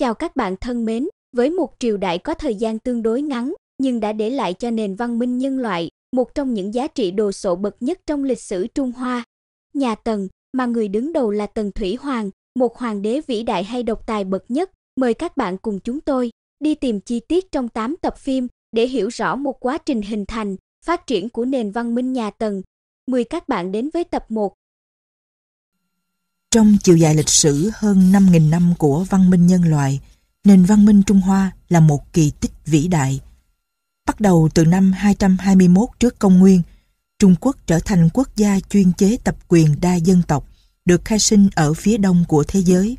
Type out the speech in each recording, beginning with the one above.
Chào các bạn thân mến, với một triều đại có thời gian tương đối ngắn nhưng đã để lại cho nền văn minh nhân loại một trong những giá trị đồ sộ bậc nhất trong lịch sử Trung Hoa. Nhà Tần, mà người đứng đầu là Tần Thủy Hoàng, một hoàng đế vĩ đại hay độc tài bậc nhất, mời các bạn cùng chúng tôi đi tìm chi tiết trong 8 tập phim để hiểu rõ một quá trình hình thành, phát triển của nền văn minh nhà Tần. Mời các bạn đến với tập 1 trong chiều dài lịch sử hơn 5.000 năm của văn minh nhân loại, nền văn minh Trung Hoa là một kỳ tích vĩ đại. Bắt đầu từ năm 221 trước công nguyên, Trung Quốc trở thành quốc gia chuyên chế tập quyền đa dân tộc, được khai sinh ở phía đông của thế giới.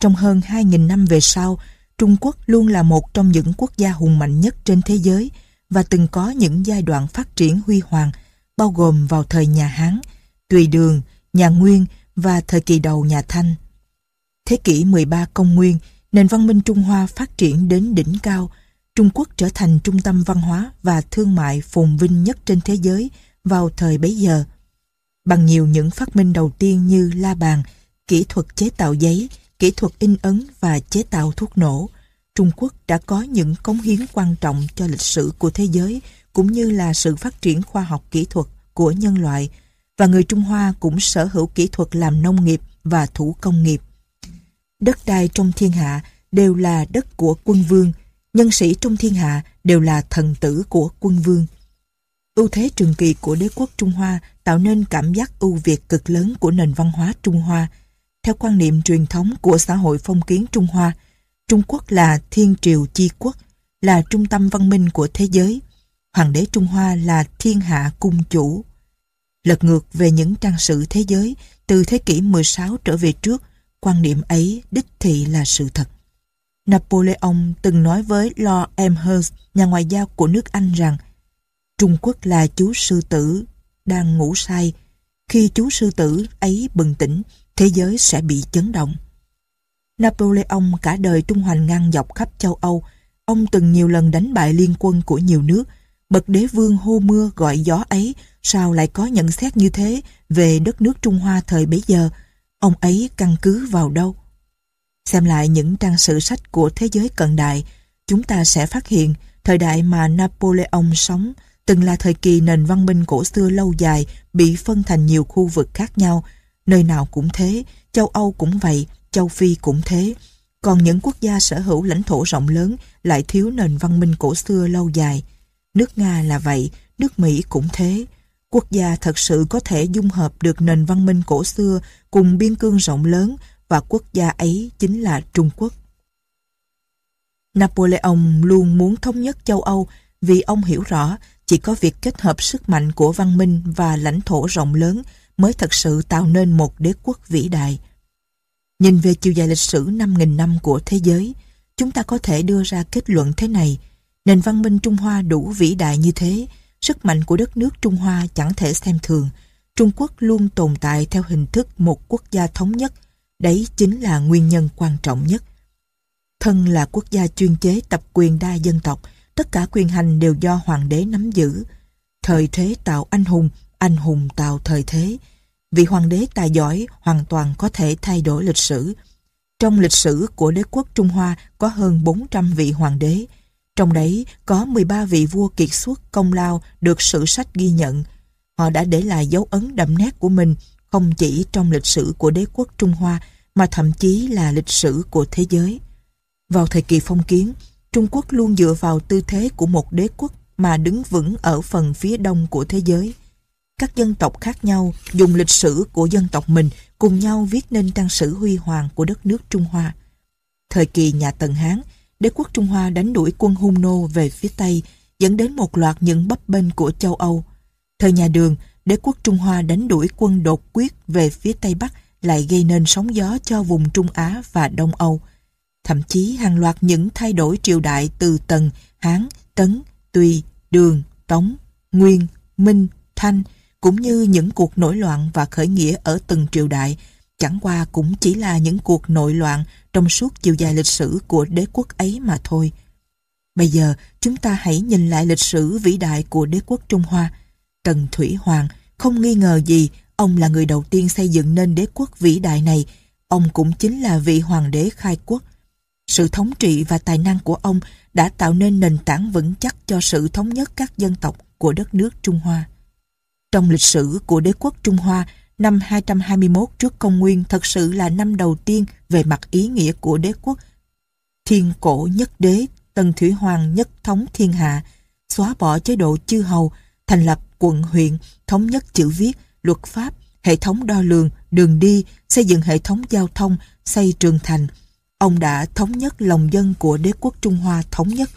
Trong hơn 2.000 năm về sau, Trung Quốc luôn là một trong những quốc gia hùng mạnh nhất trên thế giới và từng có những giai đoạn phát triển huy hoàng, bao gồm vào thời nhà Hán, Tùy Đường, nhà Nguyên, và thời kỳ đầu nhà Thanh. Thế kỷ 13 công nguyên, nền văn minh Trung Hoa phát triển đến đỉnh cao, Trung Quốc trở thành trung tâm văn hóa và thương mại phồn vinh nhất trên thế giới vào thời bấy giờ. Bằng nhiều những phát minh đầu tiên như la bàn, kỹ thuật chế tạo giấy, kỹ thuật in ấn và chế tạo thuốc nổ, Trung Quốc đã có những cống hiến quan trọng cho lịch sử của thế giới cũng như là sự phát triển khoa học kỹ thuật của nhân loại và người Trung Hoa cũng sở hữu kỹ thuật làm nông nghiệp và thủ công nghiệp. Đất đai trong thiên hạ đều là đất của quân vương, nhân sĩ trong thiên hạ đều là thần tử của quân vương. Ưu thế trường kỳ của đế quốc Trung Hoa tạo nên cảm giác ưu việt cực lớn của nền văn hóa Trung Hoa. Theo quan niệm truyền thống của xã hội phong kiến Trung Hoa, Trung Quốc là thiên triều chi quốc, là trung tâm văn minh của thế giới. Hoàng đế Trung Hoa là thiên hạ cung chủ. Lật ngược về những trang sử thế giới từ thế kỷ 16 trở về trước, quan niệm ấy đích thị là sự thật. Napoleon từng nói với Lord Amherst, nhà ngoại giao của nước Anh rằng Trung Quốc là chú sư tử đang ngủ say. Khi chú sư tử ấy bừng tỉnh, thế giới sẽ bị chấn động. Napoleon cả đời trung hoành ngang dọc khắp châu Âu. Ông từng nhiều lần đánh bại liên quân của nhiều nước – bậc đế vương hô mưa gọi gió ấy sao lại có nhận xét như thế về đất nước Trung Hoa thời bấy giờ, ông ấy căn cứ vào đâu? Xem lại những trang sử sách của thế giới cận đại, chúng ta sẽ phát hiện thời đại mà Napoleon sống từng là thời kỳ nền văn minh cổ xưa lâu dài bị phân thành nhiều khu vực khác nhau, nơi nào cũng thế, châu Âu cũng vậy, châu Phi cũng thế. Còn những quốc gia sở hữu lãnh thổ rộng lớn lại thiếu nền văn minh cổ xưa lâu dài. Nước Nga là vậy, nước Mỹ cũng thế. Quốc gia thật sự có thể dung hợp được nền văn minh cổ xưa cùng biên cương rộng lớn và quốc gia ấy chính là Trung Quốc. Napoleon luôn muốn thống nhất châu Âu vì ông hiểu rõ chỉ có việc kết hợp sức mạnh của văn minh và lãnh thổ rộng lớn mới thật sự tạo nên một đế quốc vĩ đại. Nhìn về chiều dài lịch sử 5.000 năm của thế giới, chúng ta có thể đưa ra kết luận thế này – Nền văn minh Trung Hoa đủ vĩ đại như thế, sức mạnh của đất nước Trung Hoa chẳng thể xem thường. Trung Quốc luôn tồn tại theo hình thức một quốc gia thống nhất, đấy chính là nguyên nhân quan trọng nhất. Thân là quốc gia chuyên chế tập quyền đa dân tộc, tất cả quyền hành đều do hoàng đế nắm giữ. Thời thế tạo anh hùng, anh hùng tạo thời thế. Vị hoàng đế tài giỏi hoàn toàn có thể thay đổi lịch sử. Trong lịch sử của đế quốc Trung Hoa có hơn 400 vị hoàng đế, trong đấy có 13 vị vua kiệt xuất công lao được sử sách ghi nhận. Họ đã để lại dấu ấn đậm nét của mình không chỉ trong lịch sử của đế quốc Trung Hoa mà thậm chí là lịch sử của thế giới. Vào thời kỳ phong kiến, Trung Quốc luôn dựa vào tư thế của một đế quốc mà đứng vững ở phần phía đông của thế giới. Các dân tộc khác nhau dùng lịch sử của dân tộc mình cùng nhau viết nên trang sử huy hoàng của đất nước Trung Hoa. Thời kỳ nhà Tần Hán, đế quốc Trung Hoa đánh đuổi quân Hung Nô về phía Tây, dẫn đến một loạt những bấp bênh của châu Âu. Thời nhà đường, đế quốc Trung Hoa đánh đuổi quân đột quyết về phía Tây Bắc lại gây nên sóng gió cho vùng Trung Á và Đông Âu. Thậm chí hàng loạt những thay đổi triều đại từ Tần, Hán, Tấn, Tùy, Đường, Tống, Nguyên, Minh, Thanh cũng như những cuộc nổi loạn và khởi nghĩa ở từng triều đại chẳng qua cũng chỉ là những cuộc nội loạn trong suốt chiều dài lịch sử của đế quốc ấy mà thôi. Bây giờ, chúng ta hãy nhìn lại lịch sử vĩ đại của đế quốc Trung Hoa. Trần Thủy Hoàng, không nghi ngờ gì, ông là người đầu tiên xây dựng nên đế quốc vĩ đại này. Ông cũng chính là vị hoàng đế khai quốc. Sự thống trị và tài năng của ông đã tạo nên nền tảng vững chắc cho sự thống nhất các dân tộc của đất nước Trung Hoa. Trong lịch sử của đế quốc Trung Hoa, năm 221 trước công nguyên thật sự là năm đầu tiên về mặt ý nghĩa của đế quốc. Thiên cổ nhất đế, tần thủy hoàng nhất thống thiên hạ, xóa bỏ chế độ chư hầu, thành lập quận huyện, thống nhất chữ viết, luật pháp, hệ thống đo lường, đường đi, xây dựng hệ thống giao thông, xây trường thành. Ông đã thống nhất lòng dân của đế quốc Trung Hoa thống nhất.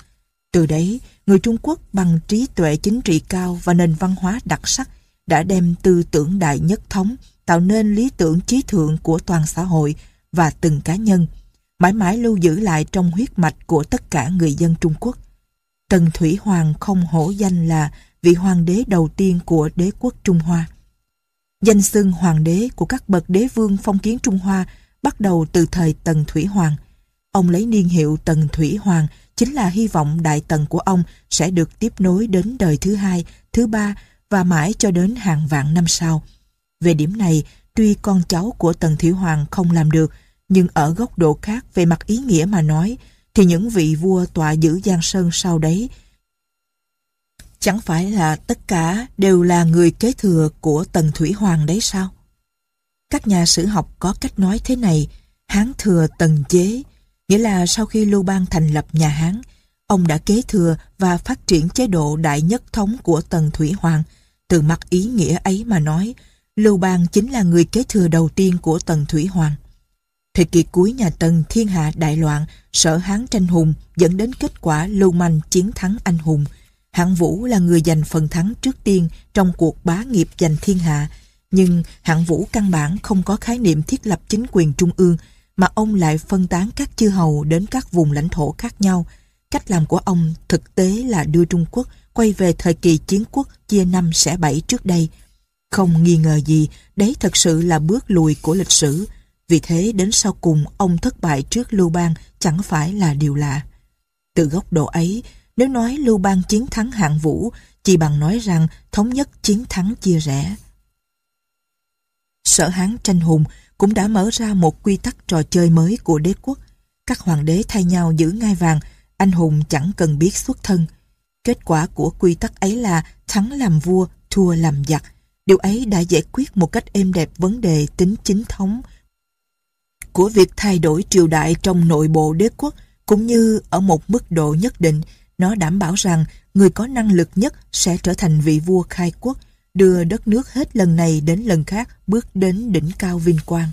Từ đấy, người Trung Quốc bằng trí tuệ chính trị cao và nền văn hóa đặc sắc đã đem tư tưởng đại nhất thống tạo nên lý tưởng trí thượng của toàn xã hội và từng cá nhân, mãi mãi lưu giữ lại trong huyết mạch của tất cả người dân Trung Quốc. Tần Thủy Hoàng không hổ danh là vị hoàng đế đầu tiên của đế quốc Trung Hoa. Danh xưng hoàng đế của các bậc đế vương phong kiến Trung Hoa bắt đầu từ thời Tần Thủy Hoàng. Ông lấy niên hiệu Tần Thủy Hoàng chính là hy vọng đại tần của ông sẽ được tiếp nối đến đời thứ hai, thứ ba và mãi cho đến hàng vạn năm sau. Về điểm này, tuy con cháu của Tần Thủy Hoàng không làm được, nhưng ở góc độ khác về mặt ý nghĩa mà nói, thì những vị vua tọa giữ Giang Sơn sau đấy chẳng phải là tất cả đều là người kế thừa của Tần Thủy Hoàng đấy sao? Các nhà sử học có cách nói thế này, Hán thừa Tần Chế, nghĩa là sau khi Lưu Bang thành lập nhà Hán, ông đã kế thừa và phát triển chế độ đại nhất thống của Tần Thủy Hoàng. Từ mặt ý nghĩa ấy mà nói, Lưu Bang chính là người kế thừa đầu tiên của Tần Thủy Hoàng. Thời kỳ cuối nhà Tần thiên hạ đại loạn, sở Hán tranh hùng dẫn đến kết quả Lưu Manh chiến thắng anh hùng. Hạng Vũ là người giành phần thắng trước tiên trong cuộc bá nghiệp giành thiên hạ, nhưng hạng Vũ căn bản không có khái niệm thiết lập chính quyền trung ương mà ông lại phân tán các chư hầu đến các vùng lãnh thổ khác nhau – Cách làm của ông thực tế là đưa Trung Quốc quay về thời kỳ chiến quốc chia năm sẽ bảy trước đây. Không nghi ngờ gì, đấy thật sự là bước lùi của lịch sử. Vì thế đến sau cùng ông thất bại trước Lưu Bang chẳng phải là điều lạ. Từ góc độ ấy, nếu nói Lưu Bang chiến thắng hạng vũ, chỉ bằng nói rằng thống nhất chiến thắng chia rẽ. Sở Hán Tranh Hùng cũng đã mở ra một quy tắc trò chơi mới của đế quốc. Các hoàng đế thay nhau giữ ngai vàng, anh hùng chẳng cần biết xuất thân. Kết quả của quy tắc ấy là thắng làm vua, thua làm giặc. Điều ấy đã giải quyết một cách êm đẹp vấn đề tính chính thống của việc thay đổi triều đại trong nội bộ đế quốc cũng như ở một mức độ nhất định nó đảm bảo rằng người có năng lực nhất sẽ trở thành vị vua khai quốc đưa đất nước hết lần này đến lần khác bước đến đỉnh cao vinh quang.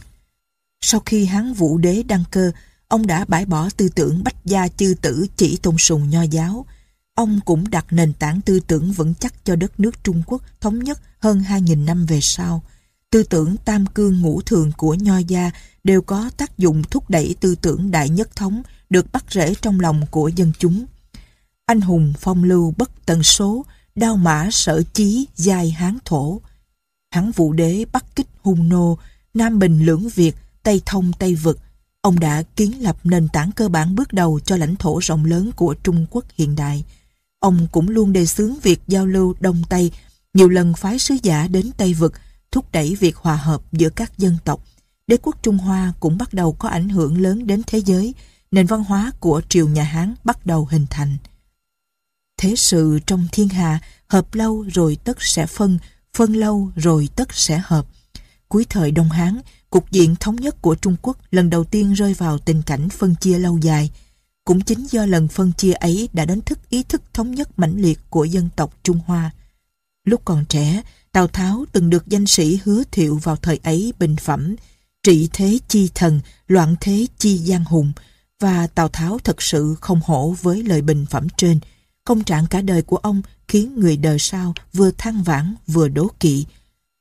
Sau khi Hán Vũ Đế đăng cơ, ông đã bãi bỏ tư tưởng bách gia chư tử chỉ tôn sùng nho giáo. Ông cũng đặt nền tảng tư tưởng vững chắc cho đất nước Trung Quốc thống nhất hơn 2.000 năm về sau. Tư tưởng tam cương ngũ thường của nho gia đều có tác dụng thúc đẩy tư tưởng đại nhất thống được bắt rễ trong lòng của dân chúng. Anh hùng phong lưu bất tận số, đao mã sở chí giai hán thổ. Hán vũ đế bắt kích hung nô, Nam Bình lưỡng Việt, Tây Thông Tây Vực, ông đã kiến lập nền tảng cơ bản bước đầu cho lãnh thổ rộng lớn của Trung Quốc hiện đại. Ông cũng luôn đề xướng việc giao lưu Đông Tây, nhiều lần phái sứ giả đến Tây Vực, thúc đẩy việc hòa hợp giữa các dân tộc. Đế quốc Trung Hoa cũng bắt đầu có ảnh hưởng lớn đến thế giới, nền văn hóa của triều nhà Hán bắt đầu hình thành. Thế sự trong thiên hạ, hợp lâu rồi tất sẽ phân, phân lâu rồi tất sẽ hợp. Cuối thời Đông Hán, cục diện thống nhất của Trung Quốc lần đầu tiên rơi vào tình cảnh phân chia lâu dài. Cũng chính do lần phân chia ấy đã đánh thức ý thức thống nhất mãnh liệt của dân tộc Trung Hoa. Lúc còn trẻ, Tào Tháo từng được danh sĩ hứa thiệu vào thời ấy bình phẩm trị thế chi thần, loạn thế chi giang hùng và Tào Tháo thật sự không hổ với lời bình phẩm trên. Công trạng cả đời của ông khiến người đời sau vừa than vãn vừa đố kỵ.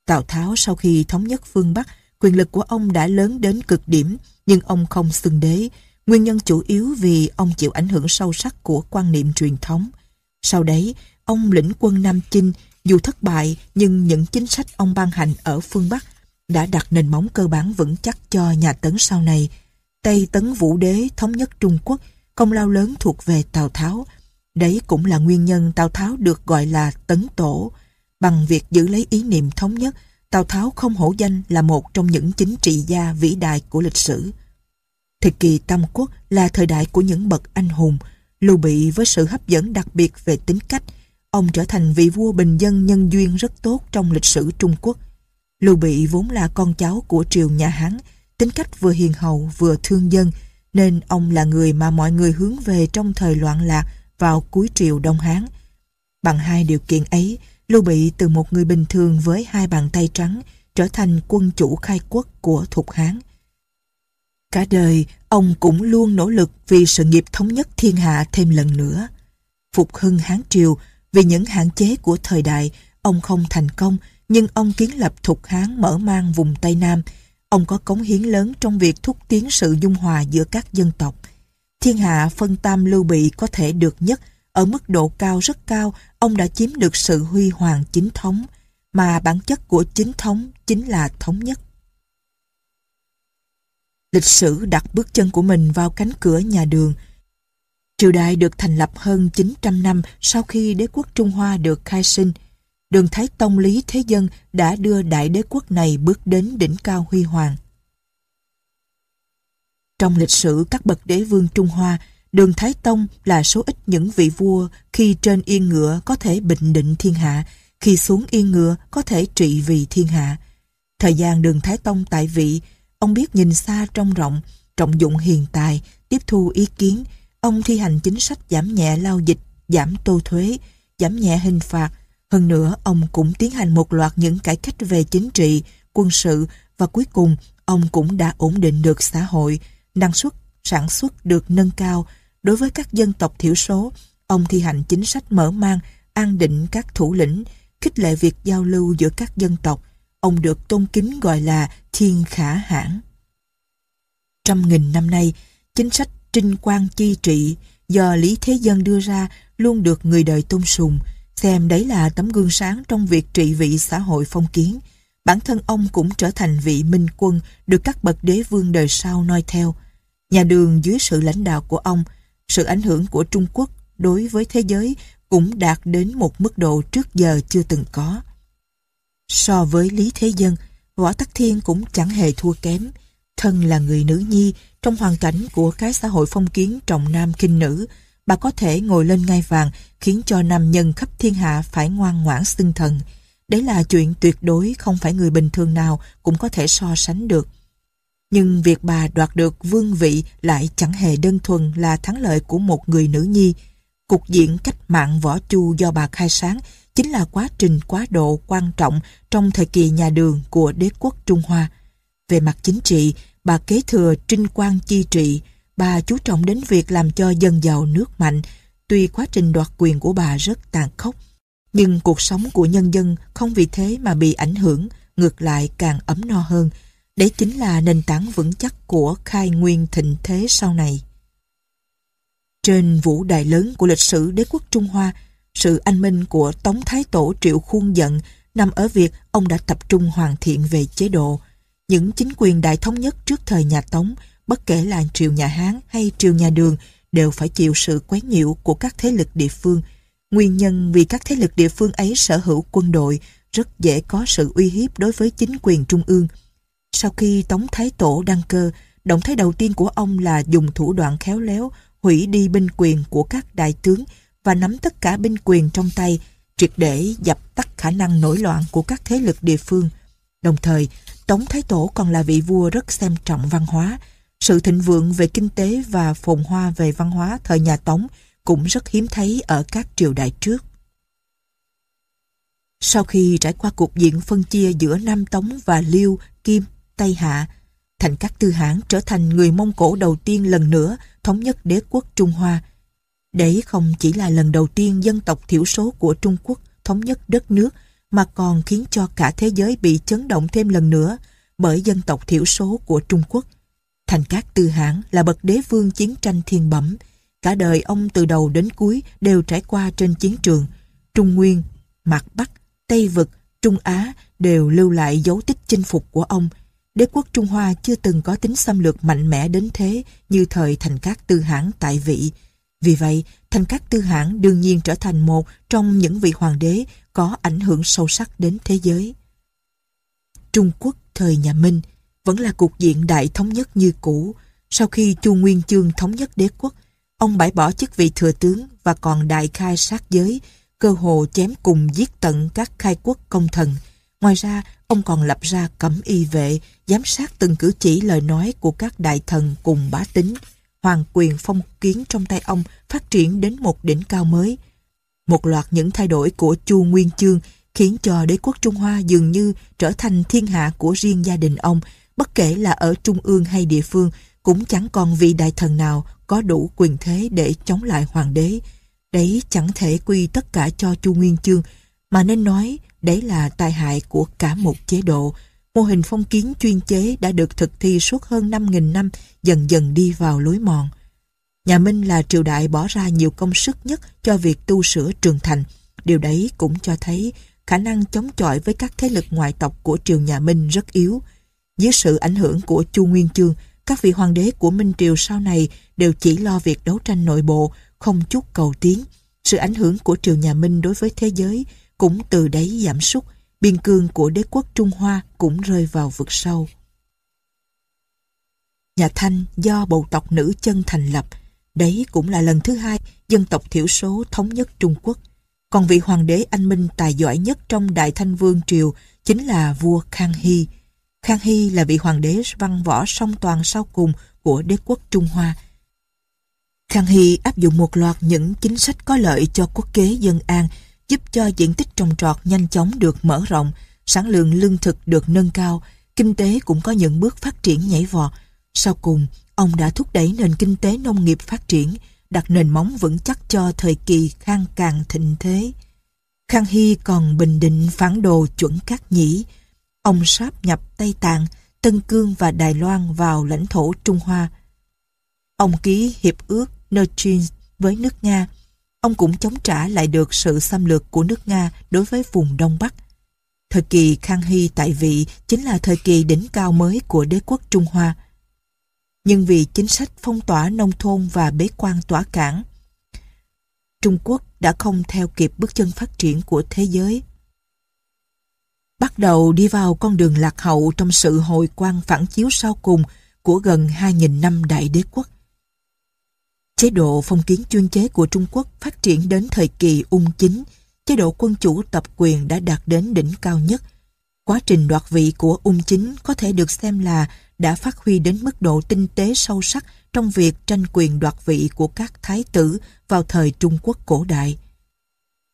Tào Tháo sau khi thống nhất phương Bắc quyền lực của ông đã lớn đến cực điểm, nhưng ông không xưng đế. Nguyên nhân chủ yếu vì ông chịu ảnh hưởng sâu sắc của quan niệm truyền thống. Sau đấy, ông lĩnh quân Nam Chinh, dù thất bại nhưng những chính sách ông ban hành ở phương Bắc đã đặt nền móng cơ bản vững chắc cho nhà Tấn sau này. Tây Tấn Vũ Đế thống nhất Trung Quốc, công lao lớn thuộc về Tào Tháo. Đấy cũng là nguyên nhân Tào Tháo được gọi là Tấn Tổ. Bằng việc giữ lấy ý niệm thống nhất, Tào Tháo không hổ danh là một trong những chính trị gia vĩ đại của lịch sử. Thời kỳ Tam Quốc là thời đại của những bậc anh hùng, Lưu Bị với sự hấp dẫn đặc biệt về tính cách, ông trở thành vị vua bình dân nhân duyên rất tốt trong lịch sử Trung Quốc. Lưu Bị vốn là con cháu của triều nhà Hán, tính cách vừa hiền hậu vừa thương dân, nên ông là người mà mọi người hướng về trong thời loạn lạc vào cuối triều Đông Hán. Bằng hai điều kiện ấy, Lưu Bị từ một người bình thường với hai bàn tay trắng trở thành quân chủ khai quốc của Thục Hán. Cả đời, ông cũng luôn nỗ lực vì sự nghiệp thống nhất thiên hạ thêm lần nữa. Phục hưng Hán Triều, vì những hạn chế của thời đại, ông không thành công, nhưng ông kiến lập Thục Hán mở mang vùng Tây Nam. Ông có cống hiến lớn trong việc thúc tiến sự dung hòa giữa các dân tộc. Thiên hạ phân tam lưu bị có thể được nhất ở mức độ cao rất cao, ông đã chiếm được sự huy hoàng chính thống, mà bản chất của chính thống chính là thống nhất. Lịch sử đặt bước chân của mình vào cánh cửa nhà đường. Triều đại được thành lập hơn 900 năm sau khi đế quốc Trung Hoa được khai sinh. Đường Thái Tông Lý Thế Dân đã đưa đại đế quốc này bước đến đỉnh cao huy hoàng. Trong lịch sử các bậc đế vương Trung Hoa Đường Thái Tông là số ít những vị vua khi trên yên ngựa có thể bình định thiên hạ, khi xuống yên ngựa có thể trị vì thiên hạ. Thời gian đường Thái Tông tại vị, ông biết nhìn xa trong rộng, trọng dụng hiền tài, tiếp thu ý kiến. Ông thi hành chính sách giảm nhẹ lao dịch, giảm tô thuế, giảm nhẹ hình phạt. Hơn nữa, ông cũng tiến hành một loạt những cải cách về chính trị, quân sự và cuối cùng, ông cũng đã ổn định được xã hội, năng suất sản xuất được nâng cao, đối với các dân tộc thiểu số, ông thi hành chính sách mở mang, an định các thủ lĩnh, khích lệ việc giao lưu giữa các dân tộc. Ông được tôn kính gọi là Thiên Khả Hãn. Trăm nghìn năm nay, chính sách trinh quan chi trị do Lý Thế Dân đưa ra luôn được người đời tôn sùng, xem đấy là tấm gương sáng trong việc trị vị xã hội phong kiến. Bản thân ông cũng trở thành vị minh quân được các bậc đế vương đời sau noi theo. Nhà đường dưới sự lãnh đạo của ông – sự ảnh hưởng của Trung Quốc đối với thế giới cũng đạt đến một mức độ trước giờ chưa từng có. So với Lý Thế Dân, Võ Tắc Thiên cũng chẳng hề thua kém. Thân là người nữ nhi, trong hoàn cảnh của cái xã hội phong kiến trọng nam kinh nữ, bà có thể ngồi lên ngai vàng khiến cho nam nhân khắp thiên hạ phải ngoan ngoãn xưng thần. Đấy là chuyện tuyệt đối không phải người bình thường nào cũng có thể so sánh được nhưng việc bà đoạt được vương vị lại chẳng hề đơn thuần là thắng lợi của một người nữ nhi. Cục diện cách mạng võ chu do bà khai sáng chính là quá trình quá độ quan trọng trong thời kỳ nhà đường của đế quốc Trung Hoa. Về mặt chính trị, bà kế thừa trinh quang chi trị, bà chú trọng đến việc làm cho dân giàu nước mạnh. Tuy quá trình đoạt quyền của bà rất tàn khốc, nhưng cuộc sống của nhân dân không vì thế mà bị ảnh hưởng, ngược lại càng ấm no hơn – Đấy chính là nền tảng vững chắc của khai nguyên thịnh thế sau này. Trên vũ đài lớn của lịch sử đế quốc Trung Hoa, sự anh minh của Tống Thái Tổ Triệu Khuôn Dận nằm ở việc ông đã tập trung hoàn thiện về chế độ. Những chính quyền đại thống nhất trước thời nhà Tống, bất kể là triều nhà Hán hay triều nhà Đường, đều phải chịu sự quấy nhiễu của các thế lực địa phương. Nguyên nhân vì các thế lực địa phương ấy sở hữu quân đội rất dễ có sự uy hiếp đối với chính quyền trung ương. Sau khi Tống Thái Tổ đăng cơ, động thái đầu tiên của ông là dùng thủ đoạn khéo léo hủy đi binh quyền của các đại tướng và nắm tất cả binh quyền trong tay, triệt để dập tắt khả năng nổi loạn của các thế lực địa phương. Đồng thời, Tống Thái Tổ còn là vị vua rất xem trọng văn hóa. Sự thịnh vượng về kinh tế và phồn hoa về văn hóa thời nhà Tống cũng rất hiếm thấy ở các triều đại trước. Sau khi trải qua cuộc diện phân chia giữa Nam Tống và Liêu, Kim Tây Hạ. Thành Cát Tư Hãn trở thành người Mông Cổ đầu tiên lần nữa thống nhất đế quốc Trung Hoa. Đấy không chỉ là lần đầu tiên dân tộc thiểu số của Trung Quốc thống nhất đất nước mà còn khiến cho cả thế giới bị chấn động thêm lần nữa bởi dân tộc thiểu số của Trung Quốc. Thành Cát Tư Hãn là bậc đế vương chiến tranh thiên bẩm. Cả đời ông từ đầu đến cuối đều trải qua trên chiến trường. Trung Nguyên, Mạc Bắc, Tây Vực, Trung Á đều lưu lại dấu tích chinh phục của ông – đế quốc Trung Hoa chưa từng có tính xâm lược mạnh mẽ đến thế như thời thành Cát tư Hãn tại vị. Vì vậy, thành Cát tư Hãn đương nhiên trở thành một trong những vị hoàng đế có ảnh hưởng sâu sắc đến thế giới. Trung Quốc thời nhà Minh vẫn là cục diện đại thống nhất như cũ. Sau khi Chu Nguyên Chương thống nhất đế quốc, ông bãi bỏ chức vị thừa tướng và còn đại khai sát giới, cơ hồ chém cùng giết tận các khai quốc công thần. Ngoài ra, Ông còn lập ra cấm y vệ, giám sát từng cử chỉ lời nói của các đại thần cùng bá tính. Hoàng quyền phong kiến trong tay ông phát triển đến một đỉnh cao mới. Một loạt những thay đổi của Chu Nguyên Chương khiến cho đế quốc Trung Hoa dường như trở thành thiên hạ của riêng gia đình ông, bất kể là ở trung ương hay địa phương, cũng chẳng còn vị đại thần nào có đủ quyền thế để chống lại hoàng đế. Đấy chẳng thể quy tất cả cho Chu Nguyên Chương, mà nên nói Đấy là tai hại của cả một chế độ. Mô hình phong kiến chuyên chế đã được thực thi suốt hơn 5.000 năm dần dần đi vào lối mòn. Nhà Minh là triều đại bỏ ra nhiều công sức nhất cho việc tu sửa trường thành. Điều đấy cũng cho thấy khả năng chống chọi với các thế lực ngoại tộc của triều nhà Minh rất yếu. Dưới sự ảnh hưởng của Chu Nguyên Chương, các vị hoàng đế của Minh Triều sau này đều chỉ lo việc đấu tranh nội bộ, không chút cầu tiến. Sự ảnh hưởng của triều nhà Minh đối với thế giới cũng từ đấy giảm sút, biên cương của đế quốc Trung Hoa cũng rơi vào vực sâu. Nhà Thanh do bộ tộc nữ chân thành lập, đấy cũng là lần thứ hai dân tộc thiểu số thống nhất Trung Quốc. Còn vị hoàng đế anh minh tài giỏi nhất trong Đại Thanh Vương Triều chính là vua Khang Hy. Khang Hy là vị hoàng đế văn võ song toàn sau cùng của đế quốc Trung Hoa. Khang Hy áp dụng một loạt những chính sách có lợi cho quốc kế dân an, giúp cho diện tích trồng trọt nhanh chóng được mở rộng, sản lượng lương thực được nâng cao, kinh tế cũng có những bước phát triển nhảy vọt. Sau cùng, ông đã thúc đẩy nền kinh tế nông nghiệp phát triển, đặt nền móng vững chắc cho thời kỳ khang càng thịnh thế. Khang Hy còn bình định phản đồ chuẩn các nhĩ. Ông sáp nhập Tây Tạng, Tân Cương và Đài Loan vào lãnh thổ Trung Hoa. Ông ký hiệp ước Nerchins với nước Nga ông cũng chống trả lại được sự xâm lược của nước Nga đối với vùng Đông Bắc. Thời kỳ Khang Hy tại vị chính là thời kỳ đỉnh cao mới của đế quốc Trung Hoa. Nhưng vì chính sách phong tỏa nông thôn và bế quan tỏa cảng, Trung Quốc đã không theo kịp bước chân phát triển của thế giới. Bắt đầu đi vào con đường lạc hậu trong sự hồi quan phản chiếu sau cùng của gần 2.000 năm đại đế quốc. Chế độ phong kiến chuyên chế của Trung Quốc phát triển đến thời kỳ ung chính, chế độ quân chủ tập quyền đã đạt đến đỉnh cao nhất. Quá trình đoạt vị của ung chính có thể được xem là đã phát huy đến mức độ tinh tế sâu sắc trong việc tranh quyền đoạt vị của các thái tử vào thời Trung Quốc cổ đại.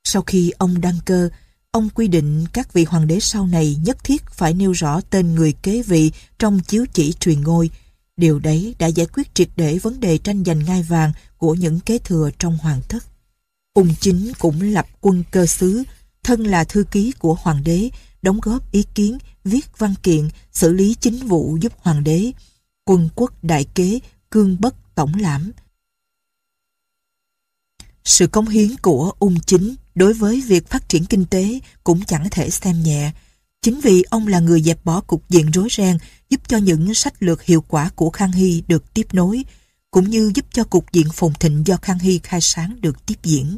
Sau khi ông đăng cơ, ông quy định các vị hoàng đế sau này nhất thiết phải nêu rõ tên người kế vị trong chiếu chỉ truyền ngôi – Điều đấy đã giải quyết triệt để vấn đề tranh giành ngai vàng của những kế thừa trong hoàng thất. Ung chính cũng lập quân cơ xứ, thân là thư ký của hoàng đế, đóng góp ý kiến, viết văn kiện, xử lý chính vụ giúp hoàng đế. Quân quốc đại kế, cương bất tổng lãm. Sự công hiến của ung chính đối với việc phát triển kinh tế cũng chẳng thể xem nhẹ. Chính vì ông là người dẹp bỏ cục diện rối ren, giúp cho những sách lược hiệu quả của Khang Hy được tiếp nối, cũng như giúp cho cục diện phồn thịnh do Khang Hy khai sáng được tiếp diễn.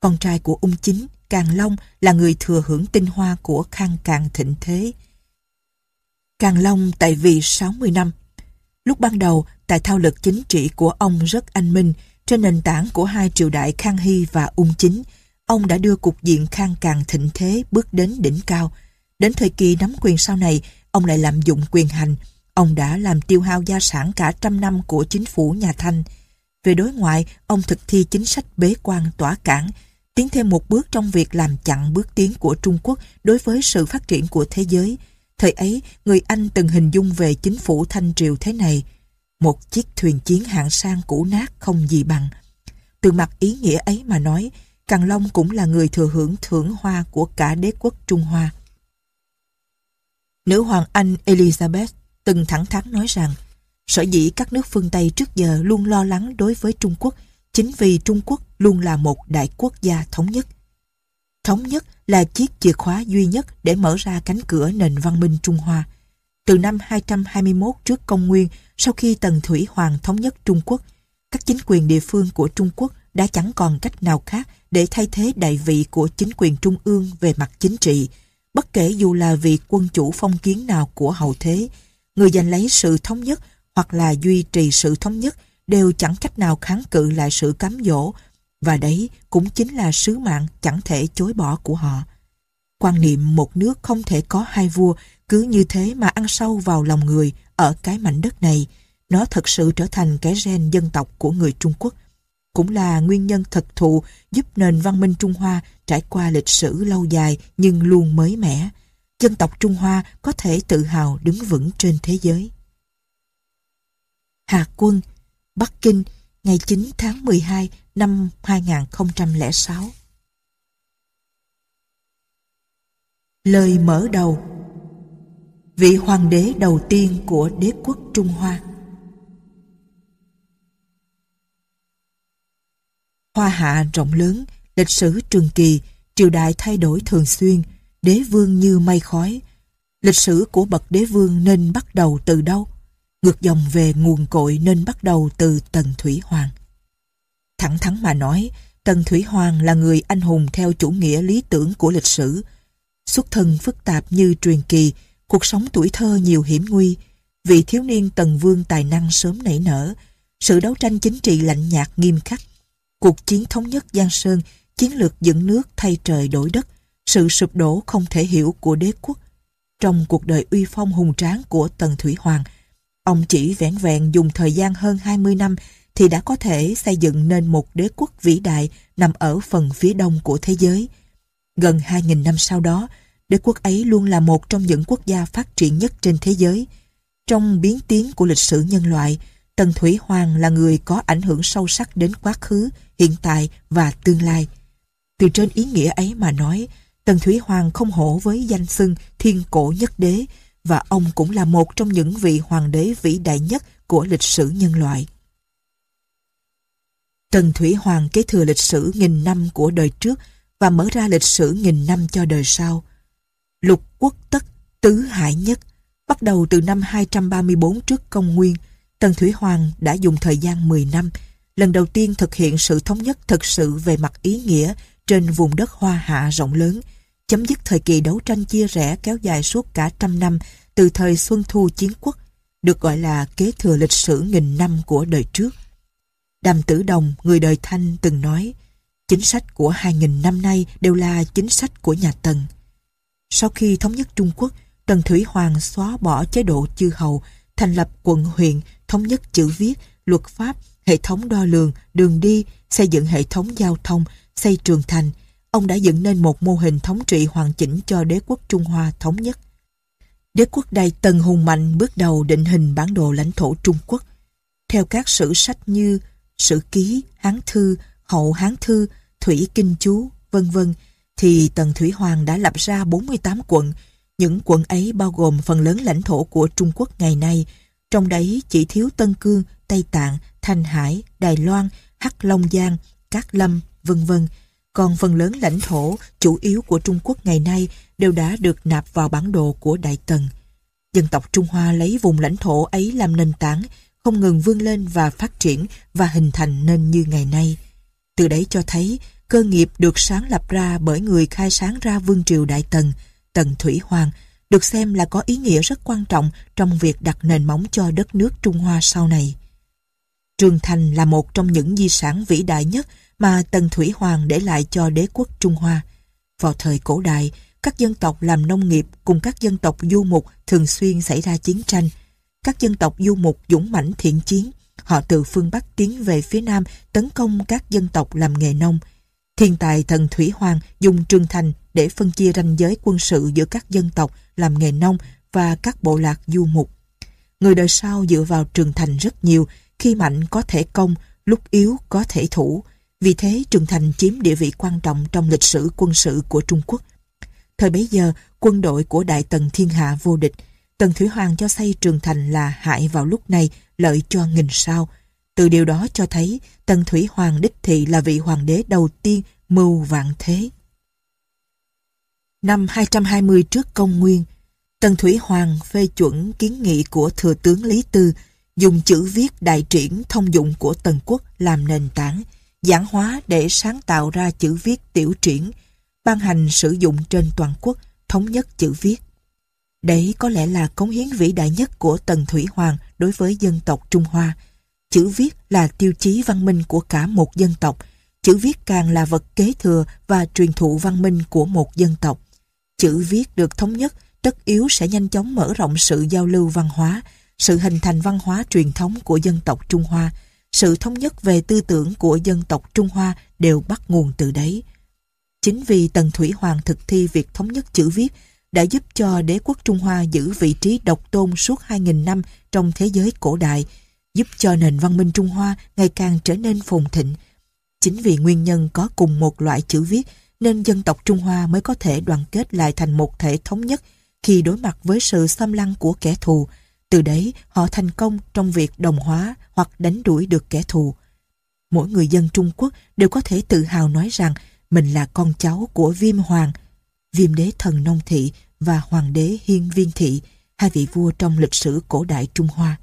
Con trai của Ung Chính, Càng Long là người thừa hưởng tinh hoa của Khang Càng Thịnh Thế. Càng Long tại vị 60 năm. Lúc ban đầu, tài thao lực chính trị của ông rất anh minh, trên nền tảng của hai triều đại Khang Hy và Ung Chính, ông đã đưa cục diện Khang Càng Thịnh Thế bước đến đỉnh cao – Đến thời kỳ nắm quyền sau này, ông lại lạm dụng quyền hành. Ông đã làm tiêu hao gia sản cả trăm năm của chính phủ nhà Thanh. Về đối ngoại, ông thực thi chính sách bế quan tỏa cản, tiến thêm một bước trong việc làm chặn bước tiến của Trung Quốc đối với sự phát triển của thế giới. Thời ấy, người Anh từng hình dung về chính phủ Thanh Triều thế này. Một chiếc thuyền chiến hạng sang cũ nát không gì bằng. Từ mặt ý nghĩa ấy mà nói, Càng Long cũng là người thừa hưởng thưởng hoa của cả đế quốc Trung Hoa. Nữ hoàng Anh Elizabeth từng thẳng thắn nói rằng sở dĩ các nước phương Tây trước giờ luôn lo lắng đối với Trung Quốc chính vì Trung Quốc luôn là một đại quốc gia thống nhất. Thống nhất là chiếc chìa khóa duy nhất để mở ra cánh cửa nền văn minh Trung Hoa. Từ năm 221 trước công nguyên, sau khi Tần Thủy Hoàng thống nhất Trung Quốc, các chính quyền địa phương của Trung Quốc đã chẳng còn cách nào khác để thay thế đại vị của chính quyền trung ương về mặt chính trị, bất kể dù là vị quân chủ phong kiến nào của hậu thế, người giành lấy sự thống nhất hoặc là duy trì sự thống nhất đều chẳng cách nào kháng cự lại sự cám dỗ và đấy cũng chính là sứ mạng chẳng thể chối bỏ của họ. Quan niệm một nước không thể có hai vua cứ như thế mà ăn sâu vào lòng người ở cái mảnh đất này, nó thật sự trở thành cái gen dân tộc của người Trung Quốc cũng là nguyên nhân thật thụ giúp nền văn minh Trung Hoa trải qua lịch sử lâu dài nhưng luôn mới mẻ. Dân tộc Trung Hoa có thể tự hào đứng vững trên thế giới. Hà Quân, Bắc Kinh, ngày 9 tháng 12 năm 2006 Lời mở đầu Vị hoàng đế đầu tiên của đế quốc Trung Hoa Hoa hạ rộng lớn, lịch sử trường kỳ, triều đại thay đổi thường xuyên, đế vương như mây khói. Lịch sử của bậc đế vương nên bắt đầu từ đâu? Ngược dòng về nguồn cội nên bắt đầu từ Tần Thủy Hoàng. Thẳng thắn mà nói, Tần Thủy Hoàng là người anh hùng theo chủ nghĩa lý tưởng của lịch sử. Xuất thân phức tạp như truyền kỳ, cuộc sống tuổi thơ nhiều hiểm nguy, vị thiếu niên Tần Vương tài năng sớm nảy nở, sự đấu tranh chính trị lạnh nhạt nghiêm khắc cuộc chiến thống nhất Giang Sơn, chiến lược dựng nước thay trời đổi đất, sự sụp đổ không thể hiểu của đế quốc. Trong cuộc đời uy phong hùng tráng của Tần Thủy Hoàng, ông chỉ vẹn vẹn dùng thời gian hơn 20 năm thì đã có thể xây dựng nên một đế quốc vĩ đại nằm ở phần phía đông của thế giới. Gần 2.000 năm sau đó, đế quốc ấy luôn là một trong những quốc gia phát triển nhất trên thế giới. Trong biến tiến của lịch sử nhân loại, Tần Thủy Hoàng là người có ảnh hưởng sâu sắc đến quá khứ, hiện tại và tương lai. Từ trên ý nghĩa ấy mà nói, Tần Thủy Hoàng không hổ với danh xưng thiên cổ nhất đế và ông cũng là một trong những vị hoàng đế vĩ đại nhất của lịch sử nhân loại. Tần Thủy Hoàng kế thừa lịch sử nghìn năm của đời trước và mở ra lịch sử nghìn năm cho đời sau. Lục quốc tất tứ hải nhất, bắt đầu từ năm 234 trước công nguyên, Tần Thủy Hoàng đã dùng thời gian 10 năm, lần đầu tiên thực hiện sự thống nhất thực sự về mặt ý nghĩa trên vùng đất Hoa Hạ rộng lớn, chấm dứt thời kỳ đấu tranh chia rẽ kéo dài suốt cả trăm năm từ thời Xuân Thu Chiến Quốc, được gọi là kế thừa lịch sử nghìn năm của đời trước. Đàm Tử Đồng, người đời Thanh từng nói, chính sách của hai nghìn năm nay đều là chính sách của nhà Tần. Sau khi thống nhất Trung Quốc, Tần Thủy Hoàng xóa bỏ chế độ chư hầu, thành lập quận huyện thống nhất chữ viết, luật pháp, hệ thống đo lường, đường đi, xây dựng hệ thống giao thông, xây trường thành. Ông đã dựng nên một mô hình thống trị hoàn chỉnh cho đế quốc Trung Hoa thống nhất. Đế quốc đài Tần hùng mạnh bước đầu định hình bản đồ lãnh thổ Trung Quốc. Theo các sử sách như Sử Ký, Hán Thư, Hậu Hán Thư, Thủy Kinh Chú, vân vân thì Tần Thủy Hoàng đã lập ra 48 quận. Những quận ấy bao gồm phần lớn lãnh thổ của Trung Quốc ngày nay – trong đấy chỉ thiếu Tân Cương, Tây Tạng, Thanh Hải, Đài Loan, Hắc Long Giang, Cát Lâm, vân vân. Còn phần lớn lãnh thổ chủ yếu của Trung Quốc ngày nay đều đã được nạp vào bản đồ của Đại Tần. Dân tộc Trung Hoa lấy vùng lãnh thổ ấy làm nền tảng, không ngừng vươn lên và phát triển và hình thành nên như ngày nay. Từ đấy cho thấy, cơ nghiệp được sáng lập ra bởi người khai sáng ra vương triều Đại Tần, Tần Thủy Hoàng, được xem là có ý nghĩa rất quan trọng trong việc đặt nền móng cho đất nước Trung Hoa sau này. Trường Thành là một trong những di sản vĩ đại nhất mà Tần Thủy Hoàng để lại cho đế quốc Trung Hoa. Vào thời cổ đại, các dân tộc làm nông nghiệp cùng các dân tộc du mục thường xuyên xảy ra chiến tranh. Các dân tộc du mục dũng mãnh thiện chiến, họ từ phương Bắc tiến về phía Nam tấn công các dân tộc làm nghề nông. Thiên tài thần Thủy Hoàng dùng Trường Thành để phân chia ranh giới quân sự giữa các dân tộc làm nghề nông và các bộ lạc du mục. Người đời sau dựa vào trường thành rất nhiều, khi mạnh có thể công, lúc yếu có thể thủ. Vì thế trường thành chiếm địa vị quan trọng trong lịch sử quân sự của Trung Quốc. Thời bấy giờ, quân đội của Đại Tần Thiên Hạ vô địch. Tần Thủy Hoàng cho xây trường thành là hại vào lúc này, lợi cho nghìn sao. Từ điều đó cho thấy Tần Thủy Hoàng đích thị là vị hoàng đế đầu tiên mưu vạn thế năm 220 trước công nguyên, Tần Thủy Hoàng phê chuẩn kiến nghị của Thừa tướng Lý Tư dùng chữ viết đại triển thông dụng của Tần Quốc làm nền tảng, giảng hóa để sáng tạo ra chữ viết tiểu triển, ban hành sử dụng trên toàn quốc, thống nhất chữ viết. Đấy có lẽ là cống hiến vĩ đại nhất của Tần Thủy Hoàng đối với dân tộc Trung Hoa. Chữ viết là tiêu chí văn minh của cả một dân tộc, chữ viết càng là vật kế thừa và truyền thụ văn minh của một dân tộc. Chữ viết được thống nhất tất yếu sẽ nhanh chóng mở rộng sự giao lưu văn hóa, sự hình thành văn hóa truyền thống của dân tộc Trung Hoa, sự thống nhất về tư tưởng của dân tộc Trung Hoa đều bắt nguồn từ đấy. Chính vì Tần Thủy Hoàng thực thi việc thống nhất chữ viết đã giúp cho đế quốc Trung Hoa giữ vị trí độc tôn suốt hai nghìn năm trong thế giới cổ đại, giúp cho nền văn minh Trung Hoa ngày càng trở nên phồn thịnh. Chính vì nguyên nhân có cùng một loại chữ viết nên dân tộc Trung Hoa mới có thể đoàn kết lại thành một thể thống nhất khi đối mặt với sự xâm lăng của kẻ thù. Từ đấy, họ thành công trong việc đồng hóa hoặc đánh đuổi được kẻ thù. Mỗi người dân Trung Quốc đều có thể tự hào nói rằng mình là con cháu của Viêm Hoàng, Viêm đế thần Nông Thị và Hoàng đế Hiên Viên Thị, hai vị vua trong lịch sử cổ đại Trung Hoa.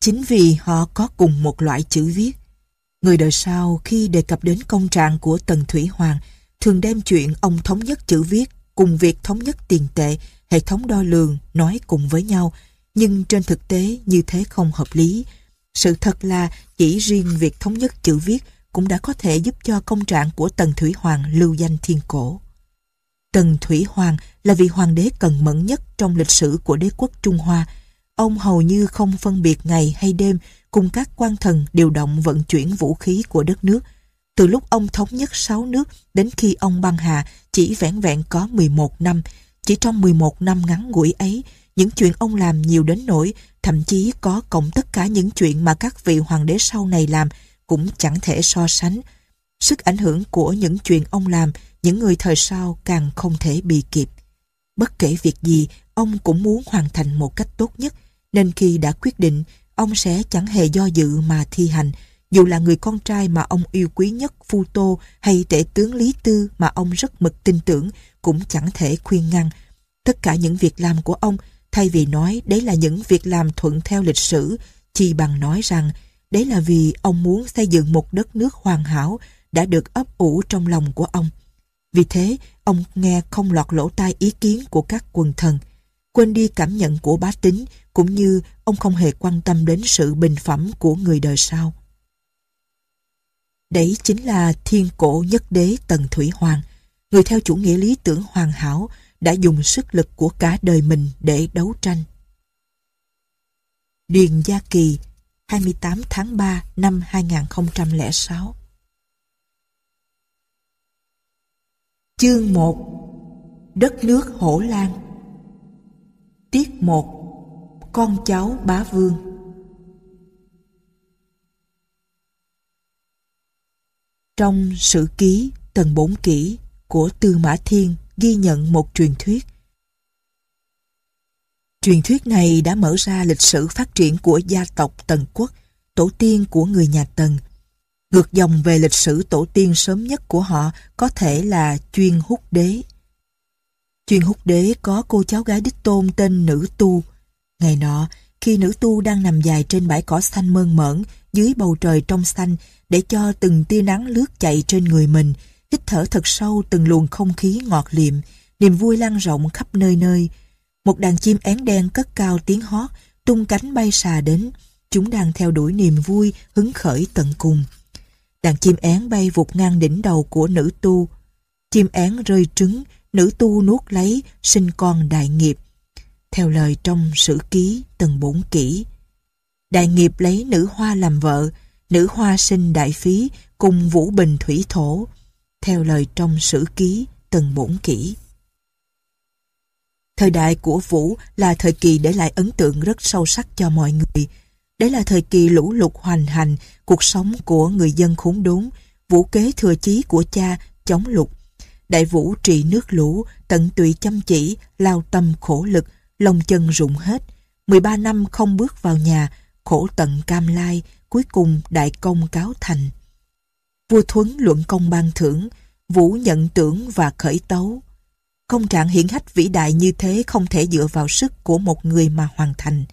Chính vì họ có cùng một loại chữ viết, người đời sau khi đề cập đến công trạng của Tần Thủy Hoàng – thường đem chuyện ông thống nhất chữ viết cùng việc thống nhất tiền tệ, hệ thống đo lường nói cùng với nhau, nhưng trên thực tế như thế không hợp lý. Sự thật là chỉ riêng việc thống nhất chữ viết cũng đã có thể giúp cho công trạng của Tần Thủy Hoàng lưu danh thiên cổ. Tần Thủy Hoàng là vị hoàng đế cần mẫn nhất trong lịch sử của đế quốc Trung Hoa. Ông hầu như không phân biệt ngày hay đêm cùng các quan thần điều động vận chuyển vũ khí của đất nước, từ lúc ông thống nhất sáu nước đến khi ông băng hà chỉ vẻn vẹn có 11 năm. Chỉ trong 11 năm ngắn ngủi ấy, những chuyện ông làm nhiều đến nỗi, thậm chí có cộng tất cả những chuyện mà các vị hoàng đế sau này làm cũng chẳng thể so sánh. Sức ảnh hưởng của những chuyện ông làm, những người thời sau càng không thể bì kịp. Bất kể việc gì, ông cũng muốn hoàn thành một cách tốt nhất, nên khi đã quyết định, ông sẽ chẳng hề do dự mà thi hành, dù là người con trai mà ông yêu quý nhất Phu Tô hay tể tướng Lý Tư mà ông rất mực tin tưởng cũng chẳng thể khuyên ngăn. Tất cả những việc làm của ông, thay vì nói đấy là những việc làm thuận theo lịch sử, chỉ bằng nói rằng đấy là vì ông muốn xây dựng một đất nước hoàn hảo đã được ấp ủ trong lòng của ông. Vì thế, ông nghe không lọt lỗ tai ý kiến của các quần thần, quên đi cảm nhận của bá tính cũng như ông không hề quan tâm đến sự bình phẩm của người đời sau. Đấy chính là thiên cổ nhất đế Tần Thủy Hoàng, người theo chủ nghĩa lý tưởng hoàn hảo đã dùng sức lực của cả đời mình để đấu tranh. Điền Gia Kỳ, 28 tháng 3 năm 2006 Chương 1 Đất nước Hổ Lan Tiết 1 Con cháu Bá Vương Trong Sử Ký tầng 4 kỷ của Tư Mã Thiên ghi nhận một truyền thuyết. Truyền thuyết này đã mở ra lịch sử phát triển của gia tộc Tần Quốc, tổ tiên của người nhà Tần. Ngược dòng về lịch sử tổ tiên sớm nhất của họ có thể là Chuyên hút Đế. Chuyên hút Đế có cô cháu gái đích tôn tên Nữ Tu. Ngày nọ, khi nữ tu đang nằm dài trên bãi cỏ xanh mơn mởn dưới bầu trời trong xanh để cho từng tia nắng lướt chạy trên người mình, hít thở thật sâu từng luồng không khí ngọt liệm, niềm vui lan rộng khắp nơi nơi. Một đàn chim én đen cất cao tiếng hót, tung cánh bay xà đến, chúng đang theo đuổi niềm vui, hứng khởi tận cùng. Đàn chim én bay vụt ngang đỉnh đầu của nữ tu. Chim én rơi trứng, nữ tu nuốt lấy, sinh con đại nghiệp. Theo lời trong sử ký tầng bổn kỹ. Đại nghiệp lấy nữ hoa làm vợ, nữ hoa sinh đại phí cùng Vũ Bình Thủy Thổ, theo lời trong sử ký từng Bổn kỹ Thời đại của Vũ là thời kỳ để lại ấn tượng rất sâu sắc cho mọi người. Đấy là thời kỳ lũ lụt hoành hành, cuộc sống của người dân khốn đốn, Vũ kế thừa chí của cha chống lụt. Đại Vũ trị nước lũ, tận tụy chăm chỉ, lao tâm khổ lực, lòng chân rụng hết. 13 năm không bước vào nhà, khổ tận cam lai, cuối cùng đại công cáo thành. Vua Thuấn luận công ban thưởng, Vũ nhận tưởng và khởi tấu. Công trạng hiển hách vĩ đại như thế không thể dựa vào sức của một người mà hoàn thành.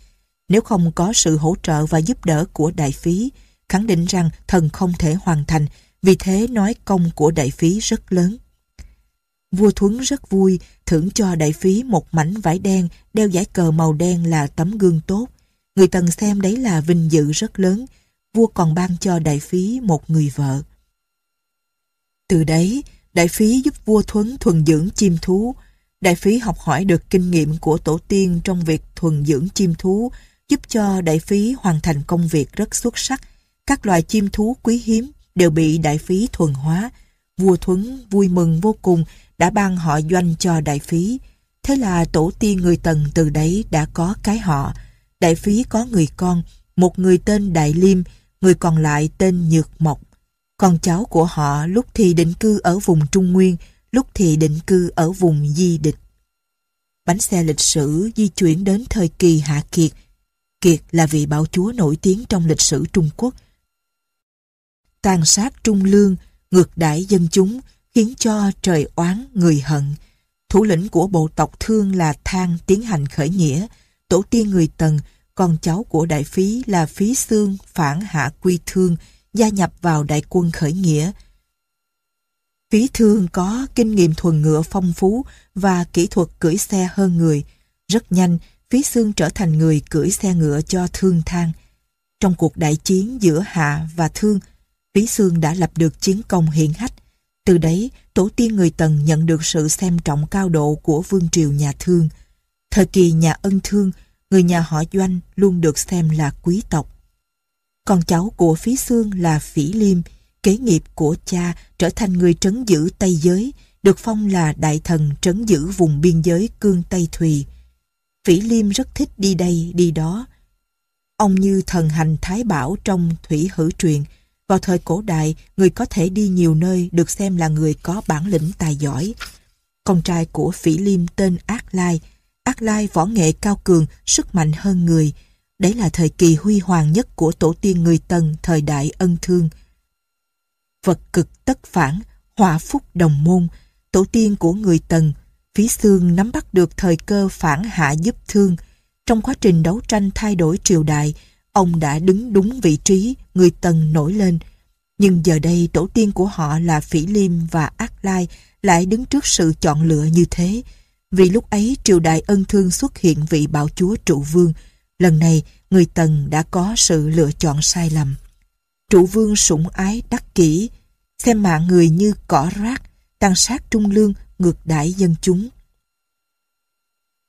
Nếu không có sự hỗ trợ và giúp đỡ của đại phí, khẳng định rằng thần không thể hoàn thành, vì thế nói công của đại phí rất lớn. Vua Thuấn rất vui, thưởng cho đại phí một mảnh vải đen, đeo giải cờ màu đen là tấm gương tốt. Người tần xem đấy là vinh dự rất lớn, vua còn ban cho đại phí một người vợ. Từ đấy, đại phí giúp vua Thuấn thuần dưỡng chim thú. Đại phí học hỏi được kinh nghiệm của tổ tiên trong việc thuần dưỡng chim thú, giúp cho đại phí hoàn thành công việc rất xuất sắc. Các loài chim thú quý hiếm đều bị đại phí thuần hóa. Vua Thuấn vui mừng vô cùng đã ban họ doanh cho đại phí. Thế là tổ tiên người Tần từ đấy đã có cái họ. Đại phí có người con, một người tên Đại Liêm, người còn lại tên Nhược Mộc. Con cháu của họ lúc thì định cư ở vùng Trung Nguyên, lúc thì định cư ở vùng Di Địch. Bánh xe lịch sử di chuyển đến thời kỳ Hạ Kiệt. Kiệt là vị bảo chúa nổi tiếng trong lịch sử Trung Quốc. Tàn sát trung lương, ngược đãi dân chúng, khiến cho trời oán người hận. Thủ lĩnh của bộ tộc Thương là Thang tiến hành khởi nghĩa, tổ tiên người Tần con cháu của đại phí là phí xương phản hạ quy thương gia nhập vào đại quân khởi nghĩa. Phí thương có kinh nghiệm thuần ngựa phong phú và kỹ thuật cưỡi xe hơn người. Rất nhanh, phí xương trở thành người cưỡi xe ngựa cho thương thang. Trong cuộc đại chiến giữa hạ và thương, phí xương đã lập được chiến công hiển hách. Từ đấy, tổ tiên người Tần nhận được sự xem trọng cao độ của vương triều nhà thương. Thời kỳ nhà ân thương, người nhà họ Doanh luôn được xem là quý tộc. Con cháu của Phí Xương là Phỉ Liêm, kế nghiệp của cha trở thành người trấn giữ Tây Giới, được phong là đại thần trấn giữ vùng biên giới cương Tây Thùy. Phỉ Liêm rất thích đi đây, đi đó. Ông như thần hành Thái Bảo trong Thủy hữu Truyền, vào thời cổ đại, người có thể đi nhiều nơi được xem là người có bản lĩnh tài giỏi. Con trai của Phỉ Liêm tên Ác Lai Ác Lai võ nghệ cao cường, sức mạnh hơn người. Đấy là thời kỳ huy hoàng nhất của tổ tiên người Tần thời đại ân thương. Vật cực tất phản, họa phúc đồng môn, tổ tiên của người Tần, Phí Xương nắm bắt được thời cơ phản hạ giúp thương. Trong quá trình đấu tranh thay đổi triều đại, ông đã đứng đúng vị trí người Tần nổi lên. Nhưng giờ đây tổ tiên của họ là Phỉ Liêm và Ác Lai lại đứng trước sự chọn lựa như thế. Vì lúc ấy triều đại ân thương xuất hiện vị bảo chúa trụ vương, lần này người Tần đã có sự lựa chọn sai lầm. Trụ vương sủng ái đắc kỷ, xem mạng người như cỏ rác, tàn sát trung lương, ngược đãi dân chúng.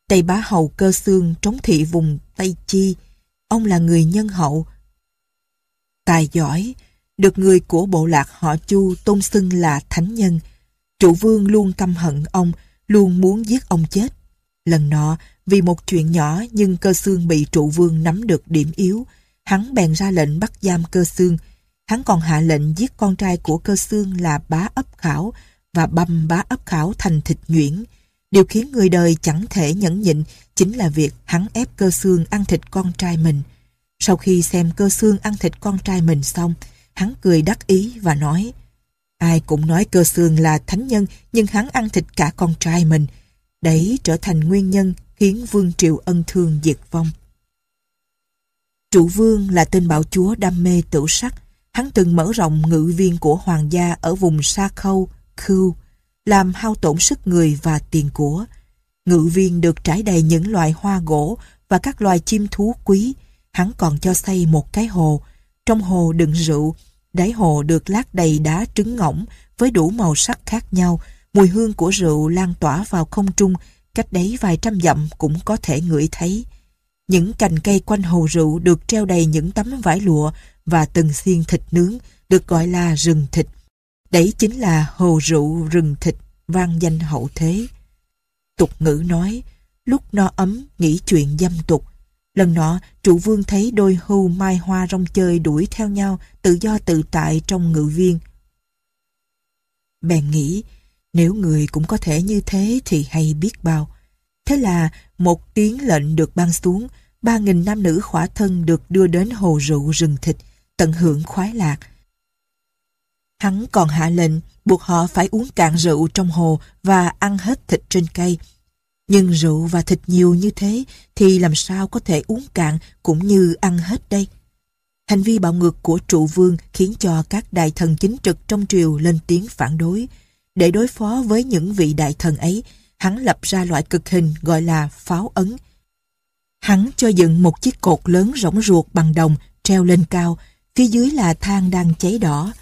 Tây bá hầu cơ xương trống thị vùng Tây Chi, ông là người nhân hậu, tài giỏi, được người của bộ lạc họ Chu tôn xưng là thánh nhân. Trụ vương luôn căm hận ông, luôn muốn giết ông chết. Lần nọ, vì một chuyện nhỏ nhưng cơ xương bị trụ vương nắm được điểm yếu, hắn bèn ra lệnh bắt giam cơ xương. Hắn còn hạ lệnh giết con trai của cơ xương là bá ấp khảo và băm bá ấp khảo thành thịt nhuyễn. Điều khiến người đời chẳng thể nhẫn nhịn chính là việc hắn ép cơ xương ăn thịt con trai mình. Sau khi xem cơ xương ăn thịt con trai mình xong, hắn cười đắc ý và nói Ai cũng nói cơ xương là thánh nhân nhưng hắn ăn thịt cả con trai mình. Đấy trở thành nguyên nhân khiến Vương Triều Ân Thương diệt vong. Trụ Vương là tên bạo chúa đam mê tử sắc. Hắn từng mở rộng ngự viên của hoàng gia ở vùng Sa Khâu, Khưu, làm hao tổn sức người và tiền của. Ngự viên được trải đầy những loài hoa gỗ và các loài chim thú quý. Hắn còn cho xây một cái hồ. Trong hồ đựng rượu, Đáy hồ được lát đầy đá trứng ngỗng với đủ màu sắc khác nhau. Mùi hương của rượu lan tỏa vào không trung, cách đấy vài trăm dặm cũng có thể ngửi thấy. Những cành cây quanh hồ rượu được treo đầy những tấm vải lụa và từng xiên thịt nướng, được gọi là rừng thịt. Đấy chính là hồ rượu rừng thịt vang danh hậu thế. Tục ngữ nói, lúc no ấm nghĩ chuyện dâm tục, Lần nọ, trụ vương thấy đôi hưu mai hoa rong chơi đuổi theo nhau, tự do tự tại trong ngự viên. Bèn nghĩ, nếu người cũng có thể như thế thì hay biết bao. Thế là một tiếng lệnh được ban xuống, ba nghìn nam nữ khỏa thân được đưa đến hồ rượu rừng thịt, tận hưởng khoái lạc. Hắn còn hạ lệnh buộc họ phải uống cạn rượu trong hồ và ăn hết thịt trên cây, nhưng rượu và thịt nhiều như thế thì làm sao có thể uống cạn cũng như ăn hết đây. Hành vi bạo ngược của trụ vương khiến cho các đại thần chính trực trong triều lên tiếng phản đối. Để đối phó với những vị đại thần ấy, hắn lập ra loại cực hình gọi là pháo ấn. Hắn cho dựng một chiếc cột lớn rỗng ruột bằng đồng treo lên cao, phía dưới là than đang cháy đỏ.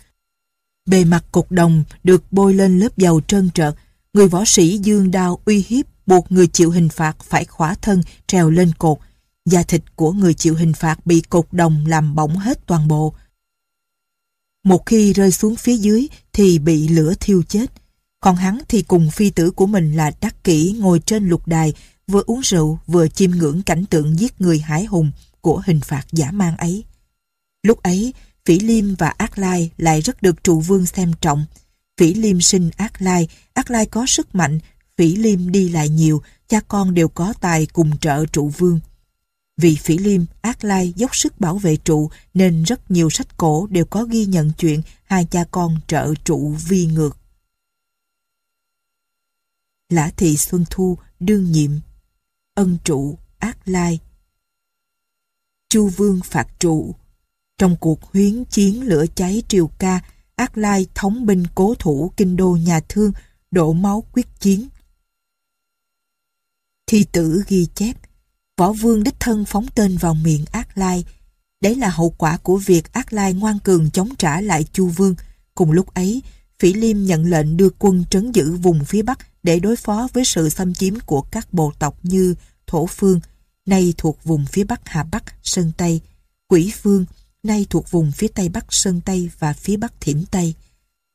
Bề mặt cột đồng được bôi lên lớp dầu trơn trợt, người võ sĩ dương đao uy hiếp buộc người chịu hình phạt phải khỏa thân trèo lên cột. Da thịt của người chịu hình phạt bị cột đồng làm bỏng hết toàn bộ. Một khi rơi xuống phía dưới thì bị lửa thiêu chết. Còn hắn thì cùng phi tử của mình là Đắc Kỷ ngồi trên lục đài vừa uống rượu vừa chiêm ngưỡng cảnh tượng giết người hải hùng của hình phạt giả mang ấy. Lúc ấy, Phỉ Liêm và Ác Lai lại rất được trụ vương xem trọng. Phỉ Liêm sinh Ác Lai, Ác Lai có sức mạnh Phỉ Liêm đi lại nhiều, cha con đều có tài cùng trợ trụ vương. Vì Phỉ Liêm, Ác Lai dốc sức bảo vệ trụ nên rất nhiều sách cổ đều có ghi nhận chuyện hai cha con trợ trụ vi ngược. Lã Thị Xuân Thu đương nhiệm Ân trụ Ác Lai Chu Vương phạt trụ Trong cuộc huyến chiến lửa cháy triều ca Ác Lai thống binh cố thủ kinh đô nhà thương đổ máu quyết chiến Thi tử ghi chép, võ vương đích thân phóng tên vào miệng Ác Lai. Đấy là hậu quả của việc Ác Lai ngoan cường chống trả lại Chu Vương. Cùng lúc ấy, Phỉ Liêm nhận lệnh đưa quân trấn giữ vùng phía Bắc để đối phó với sự xâm chiếm của các bộ tộc như Thổ Phương, nay thuộc vùng phía Bắc Hà Bắc, Sơn Tây, Quỷ Phương, nay thuộc vùng phía Tây Bắc Sơn Tây và phía Bắc Thiểm Tây.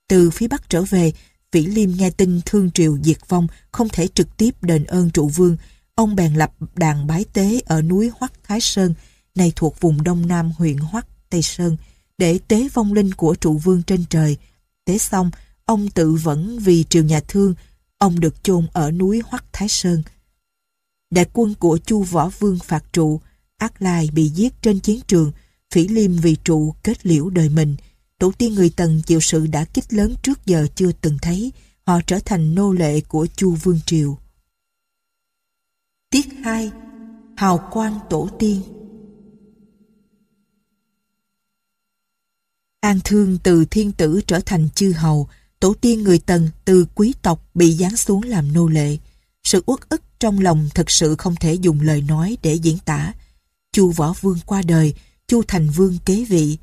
Từ phía Bắc trở về, Vĩ Liêm nghe tin Thương Triều diệt vong không thể trực tiếp đền ơn trụ vương. Ông bèn lập đàn bái tế ở núi Hoắc Thái Sơn, này thuộc vùng đông nam huyện Hoắc, Tây Sơn, để tế vong linh của trụ vương trên trời. Tế xong, ông tự vẫn vì triều nhà Thương, ông được chôn ở núi Hoắc Thái Sơn. Đại quân của Chu Võ Vương phạt trụ, Ác Lai bị giết trên chiến trường, Phỉ Liêm vì trụ kết liễu đời mình, Đầu tiên người Tần chịu sự đã kích lớn trước giờ chưa từng thấy, họ trở thành nô lệ của Chu Vương Triều. Tiết hai, Hào quang tổ tiên An thương từ thiên tử trở thành chư hầu, tổ tiên người Tần từ quý tộc bị giáng xuống làm nô lệ. Sự uất ức trong lòng thật sự không thể dùng lời nói để diễn tả. Chu Võ Vương qua đời, Chu Thành Vương kế vị,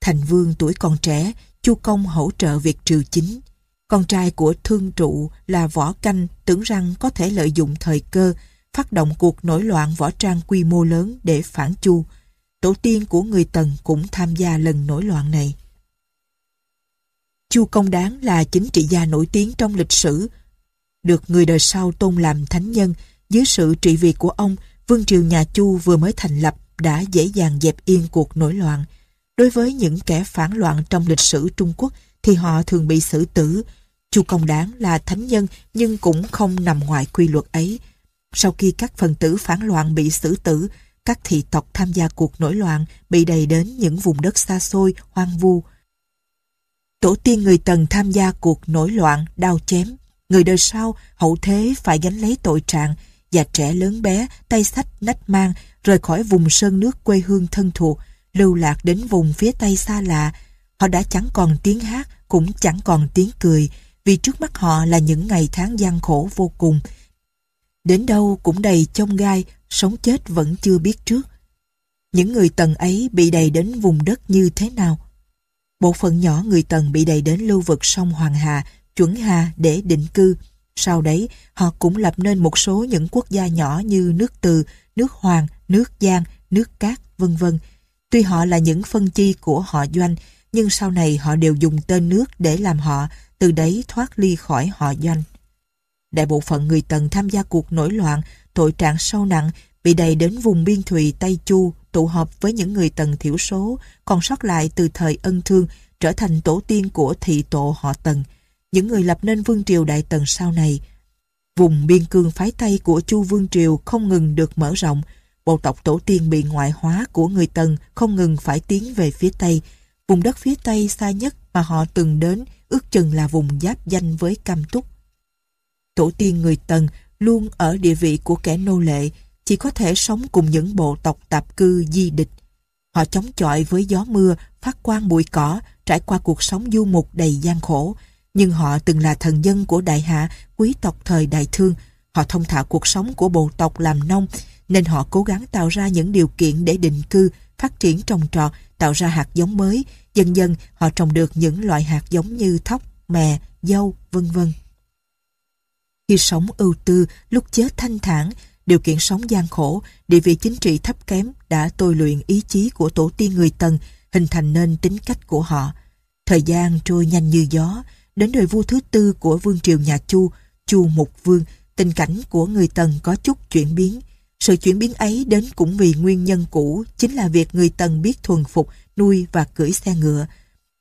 Thành Vương tuổi còn trẻ, chu công hỗ trợ việc triều chính. Con trai của Thương Trụ là Võ Canh tưởng rằng có thể lợi dụng thời cơ, phát động cuộc nổi loạn võ trang quy mô lớn để phản chu. Tổ tiên của người Tần cũng tham gia lần nổi loạn này. Chu Công Đáng là chính trị gia nổi tiếng trong lịch sử, được người đời sau tôn làm thánh nhân. Dưới sự trị vì của ông, vương triều nhà Chu vừa mới thành lập đã dễ dàng dẹp yên cuộc nổi loạn. Đối với những kẻ phản loạn trong lịch sử Trung Quốc thì họ thường bị xử tử. Chu Công Đáng là thánh nhân nhưng cũng không nằm ngoài quy luật ấy. Sau khi các phần tử phản loạn bị xử tử, các thị tộc tham gia cuộc nổi loạn bị đầy đến những vùng đất xa xôi, hoang vu. Tổ tiên người Tần tham gia cuộc nổi loạn, đau chém. Người đời sau, hậu thế phải gánh lấy tội trạng, và trẻ lớn bé, tay sách nách mang, rời khỏi vùng sơn nước quê hương thân thuộc, lưu lạc đến vùng phía tây xa lạ, họ đã chẳng còn tiếng hát, cũng chẳng còn tiếng cười, vì trước mắt họ là những ngày tháng gian khổ vô cùng. Đến đâu cũng đầy chông gai, sống chết vẫn chưa biết trước. Những người tần ấy bị đầy đến vùng đất như thế nào? Bộ phận nhỏ người tần bị đầy đến lưu vực sông Hoàng Hà, chuẩn Hà để định cư. Sau đấy, họ cũng lập nên một số những quốc gia nhỏ như nước Từ, nước Hoàng, nước Giang, nước Cát, vân vân Tuy họ là những phân chi của họ doanh, nhưng sau này họ đều dùng tên nước để làm họ, từ đấy thoát ly khỏi họ doanh. Đại bộ phận người Tần tham gia cuộc nổi loạn, tội trạng sâu nặng, bị đầy đến vùng biên thùy Tây Chu, tụ họp với những người Tần thiểu số, còn sót lại từ thời ân thương, trở thành tổ tiên của thị tộ họ Tần, những người lập nên vương triều Đại Tần sau này. Vùng biên cương phái Tây của Chu Vương Triều không ngừng được mở rộng, bộ tộc tổ tiên bị ngoại hóa của người Tần không ngừng phải tiến về phía Tây. Vùng đất phía Tây xa nhất mà họ từng đến ước chừng là vùng giáp danh với Cam Túc. Tổ tiên người Tần luôn ở địa vị của kẻ nô lệ, chỉ có thể sống cùng những bộ tộc tạp cư di địch. Họ chống chọi với gió mưa, phát quang bụi cỏ, trải qua cuộc sống du mục đầy gian khổ. Nhưng họ từng là thần dân của đại hạ, quý tộc thời đại thương. Họ thông thạo cuộc sống của bộ tộc làm nông, nên họ cố gắng tạo ra những điều kiện để định cư, phát triển trồng trọt, tạo ra hạt giống mới. Dần dần họ trồng được những loại hạt giống như thóc, mè, dâu, vân vân. Khi sống ưu tư, lúc chết thanh thản, điều kiện sống gian khổ, địa vị chính trị thấp kém đã tôi luyện ý chí của tổ tiên người Tần, hình thành nên tính cách của họ. Thời gian trôi nhanh như gió, đến đời vua thứ tư của vương triều nhà Chu, Chu Mục Vương, tình cảnh của người Tần có chút chuyển biến. Sự chuyển biến ấy đến cũng vì nguyên nhân cũ chính là việc người Tần biết thuần phục, nuôi và cưỡi xe ngựa.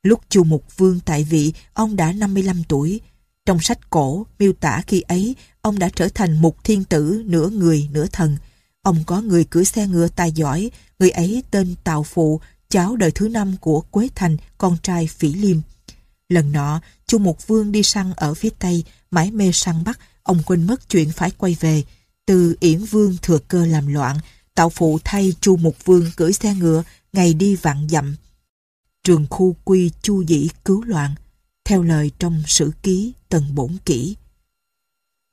Lúc Chu Mục Vương tại vị, ông đã 55 tuổi. Trong sách cổ miêu tả khi ấy, ông đã trở thành một thiên tử nửa người nửa thần. Ông có người cưỡi xe ngựa tài giỏi, người ấy tên Tào Phụ, cháu đời thứ năm của Quế Thành, con trai Phỉ Liêm. Lần nọ, Chu Mục Vương đi săn ở phía Tây, mãi mê săn bắt, ông quên mất chuyện phải quay về từ Yển Vương thừa cơ làm loạn, tạo phụ thay Chu Mục Vương cưỡi xe ngựa, ngày đi vạn dặm. Trường khu quy Chu Dĩ cứu loạn, theo lời trong sử ký tần bổn kỷ.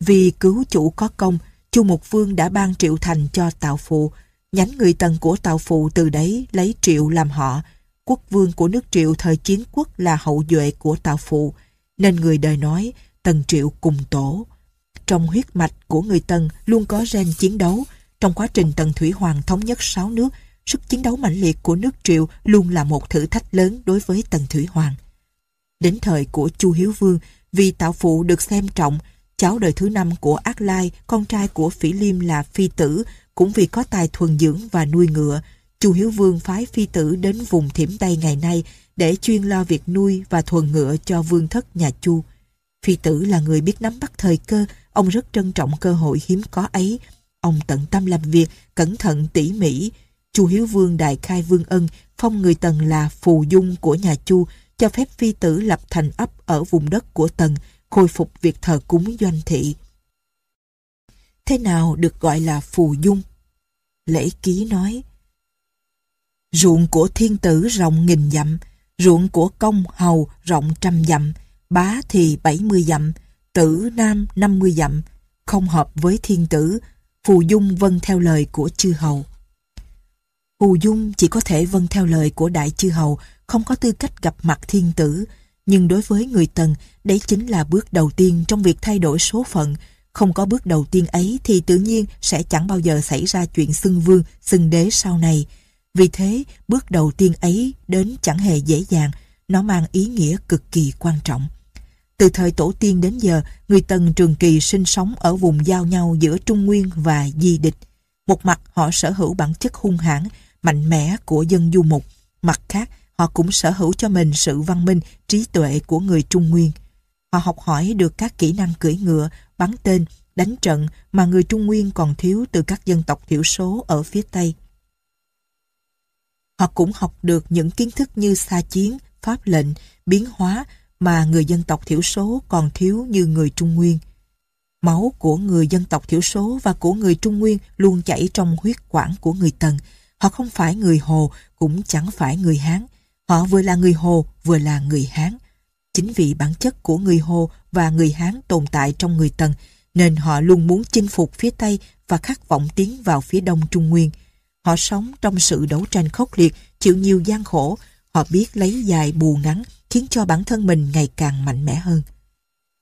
Vì cứu chủ có công, Chu Mục Vương đã ban Triệu Thành cho Tạo Phụ, nhánh người tần của Tạo Phụ từ đấy lấy Triệu làm họ. Quốc vương của nước Triệu thời chiến quốc là hậu duệ của Tạo Phụ, nên người đời nói tần Triệu cùng tổ. Trong huyết mạch của người Tần luôn có gen chiến đấu. Trong quá trình Tần Thủy Hoàng thống nhất sáu nước, sức chiến đấu mạnh liệt của nước Triệu luôn là một thử thách lớn đối với Tần Thủy Hoàng. Đến thời của Chu Hiếu Vương, vì tạo phụ được xem trọng, cháu đời thứ năm của Ác Lai, con trai của Phỉ Liêm là Phi Tử, cũng vì có tài thuần dưỡng và nuôi ngựa, Chu Hiếu Vương phái Phi Tử đến vùng Thiểm Tây ngày nay để chuyên lo việc nuôi và thuần ngựa cho vương thất nhà Chu. Phi Tử là người biết nắm bắt thời cơ, Ông rất trân trọng cơ hội hiếm có ấy. Ông tận tâm làm việc, cẩn thận tỉ mỉ. Chu Hiếu Vương đại khai Vương Ân, phong người Tần là phù dung của nhà Chu, cho phép phi tử lập thành ấp ở vùng đất của Tần, khôi phục việc thờ cúng doanh thị. Thế nào được gọi là phù dung? Lễ ký nói, Ruộng của thiên tử rộng nghìn dặm, ruộng của công hầu rộng trăm dặm, bá thì bảy mươi dặm, tử nam 50 dặm, không hợp với thiên tử, Phù Dung vâng theo lời của chư hầu. Phù Dung chỉ có thể vâng theo lời của đại chư hầu, không có tư cách gặp mặt thiên tử, nhưng đối với người Tần, đấy chính là bước đầu tiên trong việc thay đổi số phận. Không có bước đầu tiên ấy thì tự nhiên sẽ chẳng bao giờ xảy ra chuyện xưng vương, xưng đế sau này. Vì thế, bước đầu tiên ấy đến chẳng hề dễ dàng, nó mang ý nghĩa cực kỳ quan trọng. Từ thời tổ tiên đến giờ, người Tần trường kỳ sinh sống ở vùng giao nhau giữa Trung Nguyên và Di Địch. Một mặt họ sở hữu bản chất hung hãn, mạnh mẽ của dân du mục. Mặt khác, họ cũng sở hữu cho mình sự văn minh, trí tuệ của người Trung Nguyên. Họ học hỏi được các kỹ năng cưỡi ngựa, bắn tên, đánh trận mà người Trung Nguyên còn thiếu từ các dân tộc thiểu số ở phía Tây. Họ cũng học được những kiến thức như xa chiến, pháp lệnh, biến hóa, mà người dân tộc thiểu số còn thiếu như người Trung Nguyên. Máu của người dân tộc thiểu số và của người Trung Nguyên luôn chảy trong huyết quản của người Tần. Họ không phải người Hồ, cũng chẳng phải người Hán. Họ vừa là người Hồ, vừa là người Hán. Chính vì bản chất của người Hồ và người Hán tồn tại trong người Tần, nên họ luôn muốn chinh phục phía Tây và khát vọng tiến vào phía Đông Trung Nguyên. Họ sống trong sự đấu tranh khốc liệt, chịu nhiều gian khổ, họ biết lấy dài bù ngắn, khiến cho bản thân mình ngày càng mạnh mẽ hơn.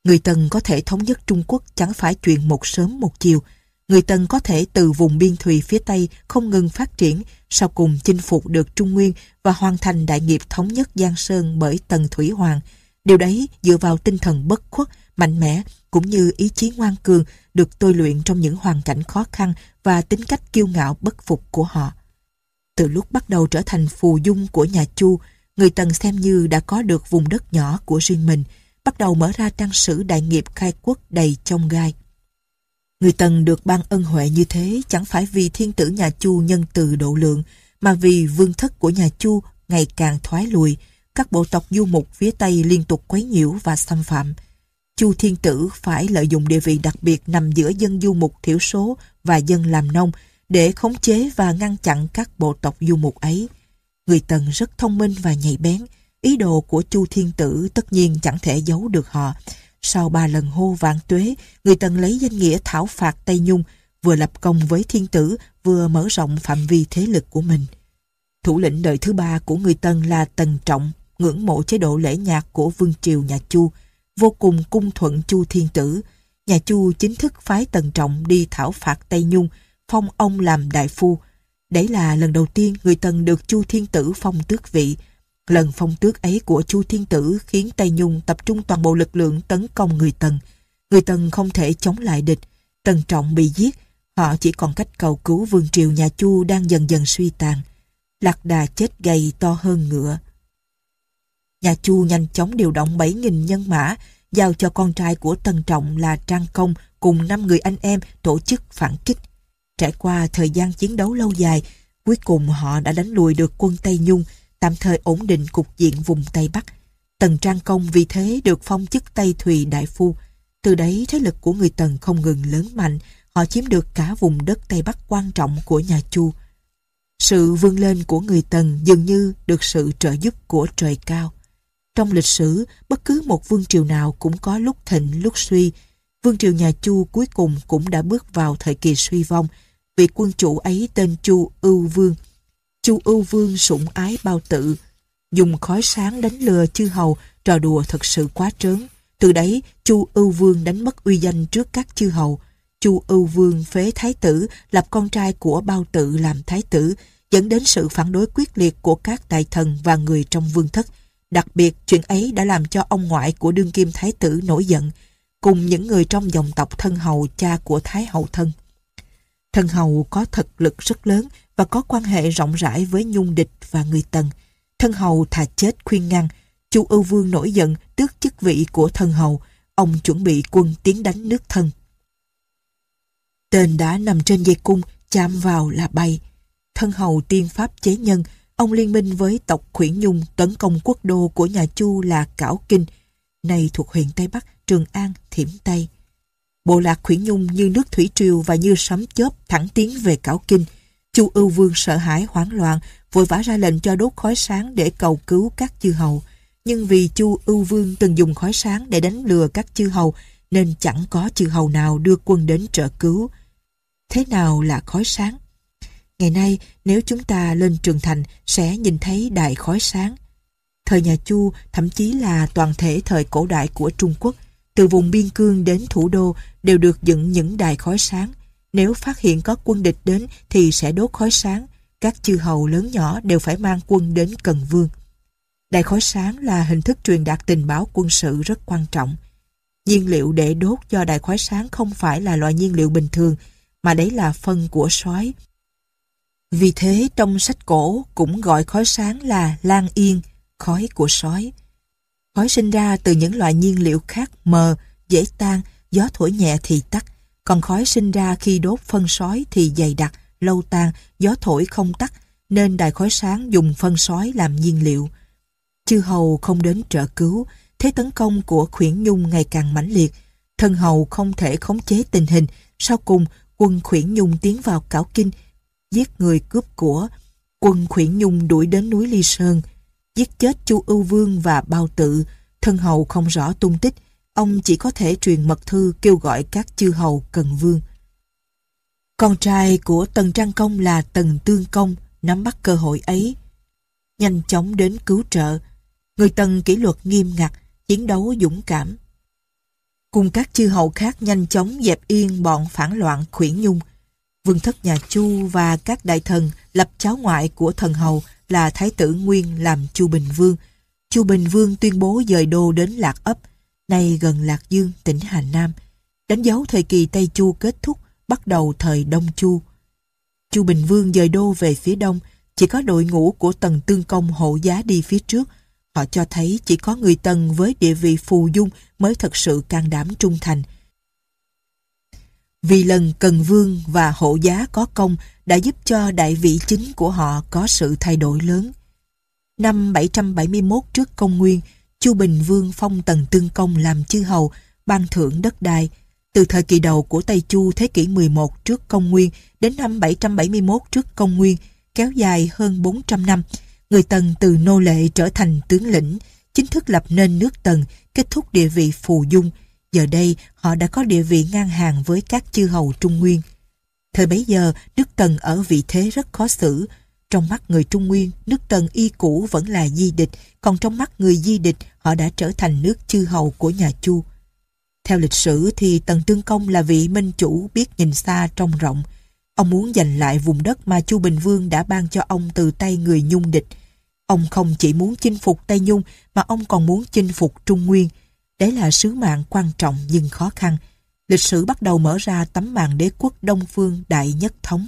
Người Tần có thể thống nhất Trung Quốc chẳng phải chuyện một sớm một chiều. Người Tần có thể từ vùng biên thùy phía Tây không ngừng phát triển, sau cùng chinh phục được Trung Nguyên và hoàn thành đại nghiệp thống nhất Giang Sơn bởi Tần Thủy Hoàng. Điều đấy dựa vào tinh thần bất khuất, mạnh mẽ cũng như ý chí ngoan cường được tôi luyện trong những hoàn cảnh khó khăn và tính cách kiêu ngạo bất phục của họ. Từ lúc bắt đầu trở thành phù dung của nhà Chu, người Tần xem như đã có được vùng đất nhỏ của riêng mình, bắt đầu mở ra trang sử đại nghiệp khai quốc đầy trong gai. Người Tần được ban ân huệ như thế chẳng phải vì thiên tử nhà Chu nhân từ độ lượng, mà vì vương thất của nhà Chu ngày càng thoái lùi, các bộ tộc du mục phía Tây liên tục quấy nhiễu và xâm phạm. Chu thiên tử phải lợi dụng địa vị đặc biệt nằm giữa dân du mục thiểu số và dân làm nông để khống chế và ngăn chặn các bộ tộc du mục ấy. Người Tần rất thông minh và nhạy bén. Ý đồ của Chu Thiên Tử tất nhiên chẳng thể giấu được họ. Sau ba lần hô vạn tuế, người Tần lấy danh nghĩa thảo phạt Tây Nhung, vừa lập công với thiên tử, vừa mở rộng phạm vi thế lực của mình. Thủ lĩnh đời thứ ba của người Tần là Tần Trọng, ngưỡng mộ chế độ lễ nhạc của vương triều nhà Chu, vô cùng cung thuận Chu Thiên Tử. Nhà Chu chính thức phái Tần Trọng đi thảo phạt Tây Nhung, phong ông làm đại phu, Đấy là lần đầu tiên người Tần được Chu Thiên Tử phong tước vị. Lần phong tước ấy của Chu Thiên Tử khiến Tây Nhung tập trung toàn bộ lực lượng tấn công người Tần. Người Tần không thể chống lại địch. Tần Trọng bị giết, họ chỉ còn cách cầu cứu vương triều nhà Chu đang dần dần suy tàn. Lạc đà chết gầy to hơn ngựa. Nhà Chu nhanh chóng điều động bảy nghìn nhân mã, giao cho con trai của Tần Trọng là Trang Công cùng năm người anh em tổ chức phản kích. Trải qua thời gian chiến đấu lâu dài, cuối cùng họ đã đánh lùi được quân Tây Nhung, tạm thời ổn định cục diện vùng Tây Bắc. Tần Trang Công vì thế được phong chức Tây Thùy Đại Phu. Từ đấy thế lực của người Tần không ngừng lớn mạnh, họ chiếm được cả vùng đất Tây Bắc quan trọng của nhà Chu. Sự vươn lên của người Tần dường như được sự trợ giúp của trời cao. Trong lịch sử, bất cứ một vương triều nào cũng có lúc thịnh lúc suy. Vương triều nhà Chu cuối cùng cũng đã bước vào thời kỳ suy vong, vị quân chủ ấy tên Chu Ưu Vương. Chu Ưu Vương sủng ái bao tự, dùng khói sáng đánh lừa chư hầu, trò đùa thật sự quá trớn. Từ đấy, Chu Ưu Vương đánh mất uy danh trước các chư hầu. Chu Ưu Vương phế thái tử, lập con trai của bao tự làm thái tử, dẫn đến sự phản đối quyết liệt của các đại thần và người trong vương thất. Đặc biệt, chuyện ấy đã làm cho ông ngoại của đương kim thái tử nổi giận, cùng những người trong dòng tộc thân hầu cha của Thái Hậu Thân. Thần hầu có thực lực rất lớn và có quan hệ rộng rãi với nhung địch và người tần. thần hầu thà chết khuyên ngăn, chu ưu vương nổi giận tước chức vị của thần hầu, ông chuẩn bị quân tiến đánh nước thân. Tên đã nằm trên dây cung, chạm vào là bay. Thân hầu tiên pháp chế nhân, ông liên minh với tộc Khuyển Nhung tấn công quốc đô của nhà Chu là Cảo Kinh, nay thuộc huyện Tây Bắc, Trường An, Thiểm Tây bộ lạc khuyển nhung như nước thủy triều và như sấm chớp thẳng tiến về cảo kinh. Chu ưu vương sợ hãi hoảng loạn, vội vã ra lệnh cho đốt khói sáng để cầu cứu các chư hầu. Nhưng vì Chu ưu vương từng dùng khói sáng để đánh lừa các chư hầu, nên chẳng có chư hầu nào đưa quân đến trợ cứu. Thế nào là khói sáng? Ngày nay, nếu chúng ta lên trường thành sẽ nhìn thấy đại khói sáng. Thời nhà Chu, thậm chí là toàn thể thời cổ đại của Trung Quốc, từ vùng biên cương đến thủ đô đều được dựng những đài khói sáng. Nếu phát hiện có quân địch đến thì sẽ đốt khói sáng. Các chư hầu lớn nhỏ đều phải mang quân đến Cần Vương. Đài khói sáng là hình thức truyền đạt tình báo quân sự rất quan trọng. Nhiên liệu để đốt do đài khói sáng không phải là loại nhiên liệu bình thường, mà đấy là phân của sói. Vì thế trong sách cổ cũng gọi khói sáng là lan yên, khói của sói. Khói sinh ra từ những loại nhiên liệu khác mờ, dễ tan gió thổi nhẹ thì tắt, còn khói sinh ra khi đốt phân sói thì dày đặc, lâu tan, gió thổi không tắt, nên đài khói sáng dùng phân sói làm nhiên liệu. Chư hầu không đến trợ cứu, thế tấn công của khuyển nhung ngày càng mãnh liệt. Thân hầu không thể khống chế tình hình, sau cùng quân khuyển nhung tiến vào cảo kinh, giết người cướp của. Quân khuyển nhung đuổi đến núi Ly Sơn, giết chết chu ưu vương và bao tự, thân hầu không rõ tung tích, ông chỉ có thể truyền mật thư kêu gọi các chư hầu cần vương. Con trai của Tần Trang Công là Tần Tương Công nắm bắt cơ hội ấy. Nhanh chóng đến cứu trợ, người Tần kỷ luật nghiêm ngặt, chiến đấu dũng cảm. Cùng các chư hầu khác nhanh chóng dẹp yên bọn phản loạn khuyển nhung. Vương thất nhà Chu và các đại thần lập cháu ngoại của thần hầu là Thái tử Nguyên làm Chu Bình Vương. Chu Bình Vương tuyên bố dời đô đến Lạc ấp, nay gần Lạc Dương, tỉnh Hà Nam, đánh dấu thời kỳ Tây Chu kết thúc, bắt đầu thời Đông Chu. Chu Bình Vương dời đô về phía đông, chỉ có đội ngũ của Tần Tương Công hộ giá đi phía trước. Họ cho thấy chỉ có người Tần với địa vị phù dung mới thật sự can đảm trung thành. Vì lần Cần Vương và hộ giá có công đã giúp cho đại vị chính của họ có sự thay đổi lớn. Năm 771 trước công nguyên, Chu Bình Vương phong Tần Tương Công làm chư hầu, ban thưởng đất đai. Từ thời kỳ đầu của Tây Chu thế kỷ 11 trước công nguyên đến năm 771 trước công nguyên, kéo dài hơn 400 năm, người Tần từ nô lệ trở thành tướng lĩnh, chính thức lập nên nước Tần, kết thúc địa vị phù dung. Giờ đây, họ đã có địa vị ngang hàng với các chư hầu Trung Nguyên. Thời bấy giờ, nước Tần ở vị thế rất khó xử, trong mắt người Trung Nguyên, nước Tần y cũ vẫn là di địch, còn trong mắt người di địch họ đã trở thành nước chư hầu của nhà Chu. Theo lịch sử thì Tần Trương Công là vị minh chủ biết nhìn xa trông rộng. Ông muốn giành lại vùng đất mà Chu Bình Vương đã ban cho ông từ tay người Nhung địch. Ông không chỉ muốn chinh phục Tây Nhung mà ông còn muốn chinh phục Trung Nguyên. Đấy là sứ mạng quan trọng nhưng khó khăn. Lịch sử bắt đầu mở ra tấm màn đế quốc Đông Phương Đại Nhất Thống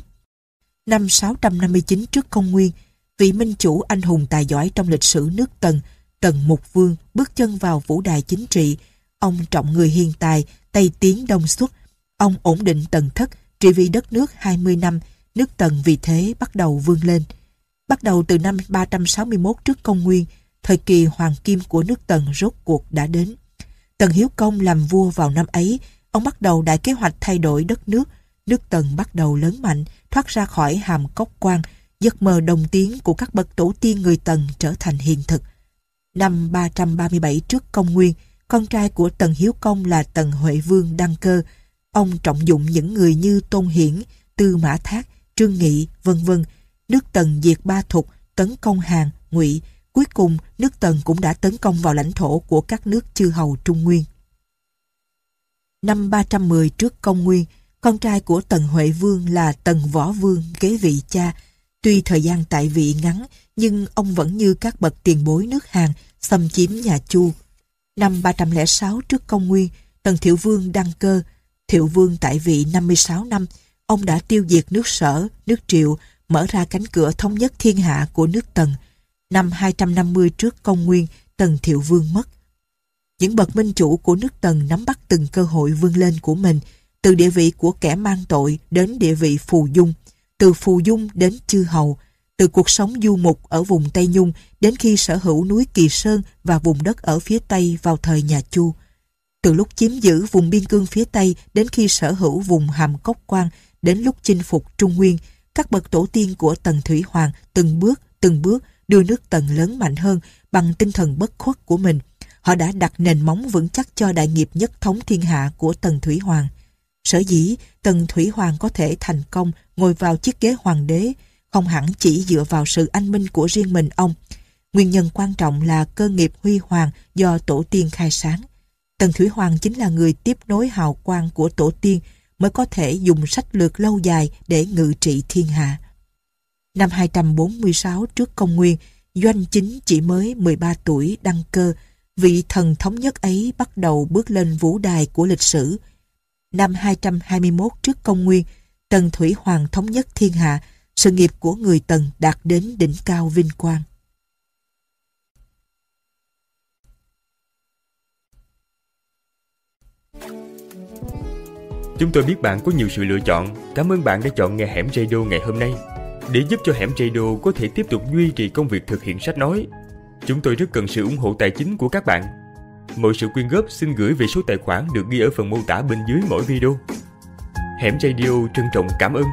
năm 659 trước công nguyên, vị minh chủ anh hùng tài giỏi trong lịch sử nước Tần, Tần Mục Vương bước chân vào vũ đài chính trị. Ông trọng người hiền tài, Tây Tiến Đông Xuất. Ông ổn định Tần Thất, trị vì đất nước 20 năm, nước Tần vì thế bắt đầu vươn lên. Bắt đầu từ năm 361 trước công nguyên, thời kỳ hoàng kim của nước Tần rốt cuộc đã đến. Tần Hiếu Công làm vua vào năm ấy, ông bắt đầu đại kế hoạch thay đổi đất nước, nước tần bắt đầu lớn mạnh, thoát ra khỏi hàm cốc quan, giấc mơ đồng tiếng của các bậc tổ tiên người tần trở thành hiện thực. Năm 337 trước công nguyên, con trai của Tần Hiếu Công là Tần Huệ Vương Đăng Cơ. Ông trọng dụng những người như Tôn Hiển, Tư Mã Thác, Trương Nghị, vân vân. Nước Tần diệt Ba Thục, tấn công Hàn, Ngụy. Cuối cùng, nước Tần cũng đã tấn công vào lãnh thổ của các nước chư hầu Trung Nguyên. Năm 310 trước công nguyên, con trai của Tần Huệ Vương là Tần Võ Vương kế vị cha. Tuy thời gian tại vị ngắn, nhưng ông vẫn như các bậc tiền bối nước Hàn xâm chiếm nhà Chu. Năm 306 trước công nguyên, Tần Thiệu Vương đăng cơ. Thiệu Vương tại vị 56 năm, ông đã tiêu diệt nước sở, nước triệu, mở ra cánh cửa thống nhất thiên hạ của nước Tần. Năm 250 trước công nguyên, Tần Thiệu Vương mất. Những bậc minh chủ của nước Tần nắm bắt từng cơ hội vươn lên của mình, từ địa vị của kẻ mang tội đến địa vị phù dung, từ phù dung đến chư hầu, từ cuộc sống du mục ở vùng Tây Nhung đến khi sở hữu núi Kỳ Sơn và vùng đất ở phía Tây vào thời nhà Chu. Từ lúc chiếm giữ vùng biên cương phía Tây đến khi sở hữu vùng hàm cốc quan, đến lúc chinh phục Trung Nguyên, các bậc tổ tiên của Tần Thủy Hoàng từng bước, từng bước đưa nước Tần lớn mạnh hơn bằng tinh thần bất khuất của mình. Họ đã đặt nền móng vững chắc cho đại nghiệp nhất thống thiên hạ của Tần Thủy Hoàng. Sở dĩ Tần Thủy Hoàng có thể thành công ngồi vào chiếc ghế hoàng đế không hẳn chỉ dựa vào sự anh minh của riêng mình ông. Nguyên nhân quan trọng là cơ nghiệp huy hoàng do tổ tiên khai sáng. Tần Thủy Hoàng chính là người tiếp nối hào quang của tổ tiên mới có thể dùng sách lược lâu dài để ngự trị thiên hạ. Năm 246 trước công nguyên, Doanh Chính chỉ mới 13 tuổi đăng cơ, vị thần thống nhất ấy bắt đầu bước lên vũ đài của lịch sử, năm 221 trước công nguyên, Tần Thủy Hoàng thống nhất thiên hạ, sự nghiệp của người Tần đạt đến đỉnh cao vinh quang. Chúng tôi biết bạn có nhiều sự lựa chọn. Cảm ơn bạn đã chọn nghe Hẻm Radio ngày hôm nay. Để giúp cho Hẻm Radio có thể tiếp tục duy trì công việc thực hiện sách nói, chúng tôi rất cần sự ủng hộ tài chính của các bạn Mọi sự quyên góp xin gửi về số tài khoản được ghi ở phần mô tả bên dưới mỗi video. Hẻm Radio trân trọng cảm ơn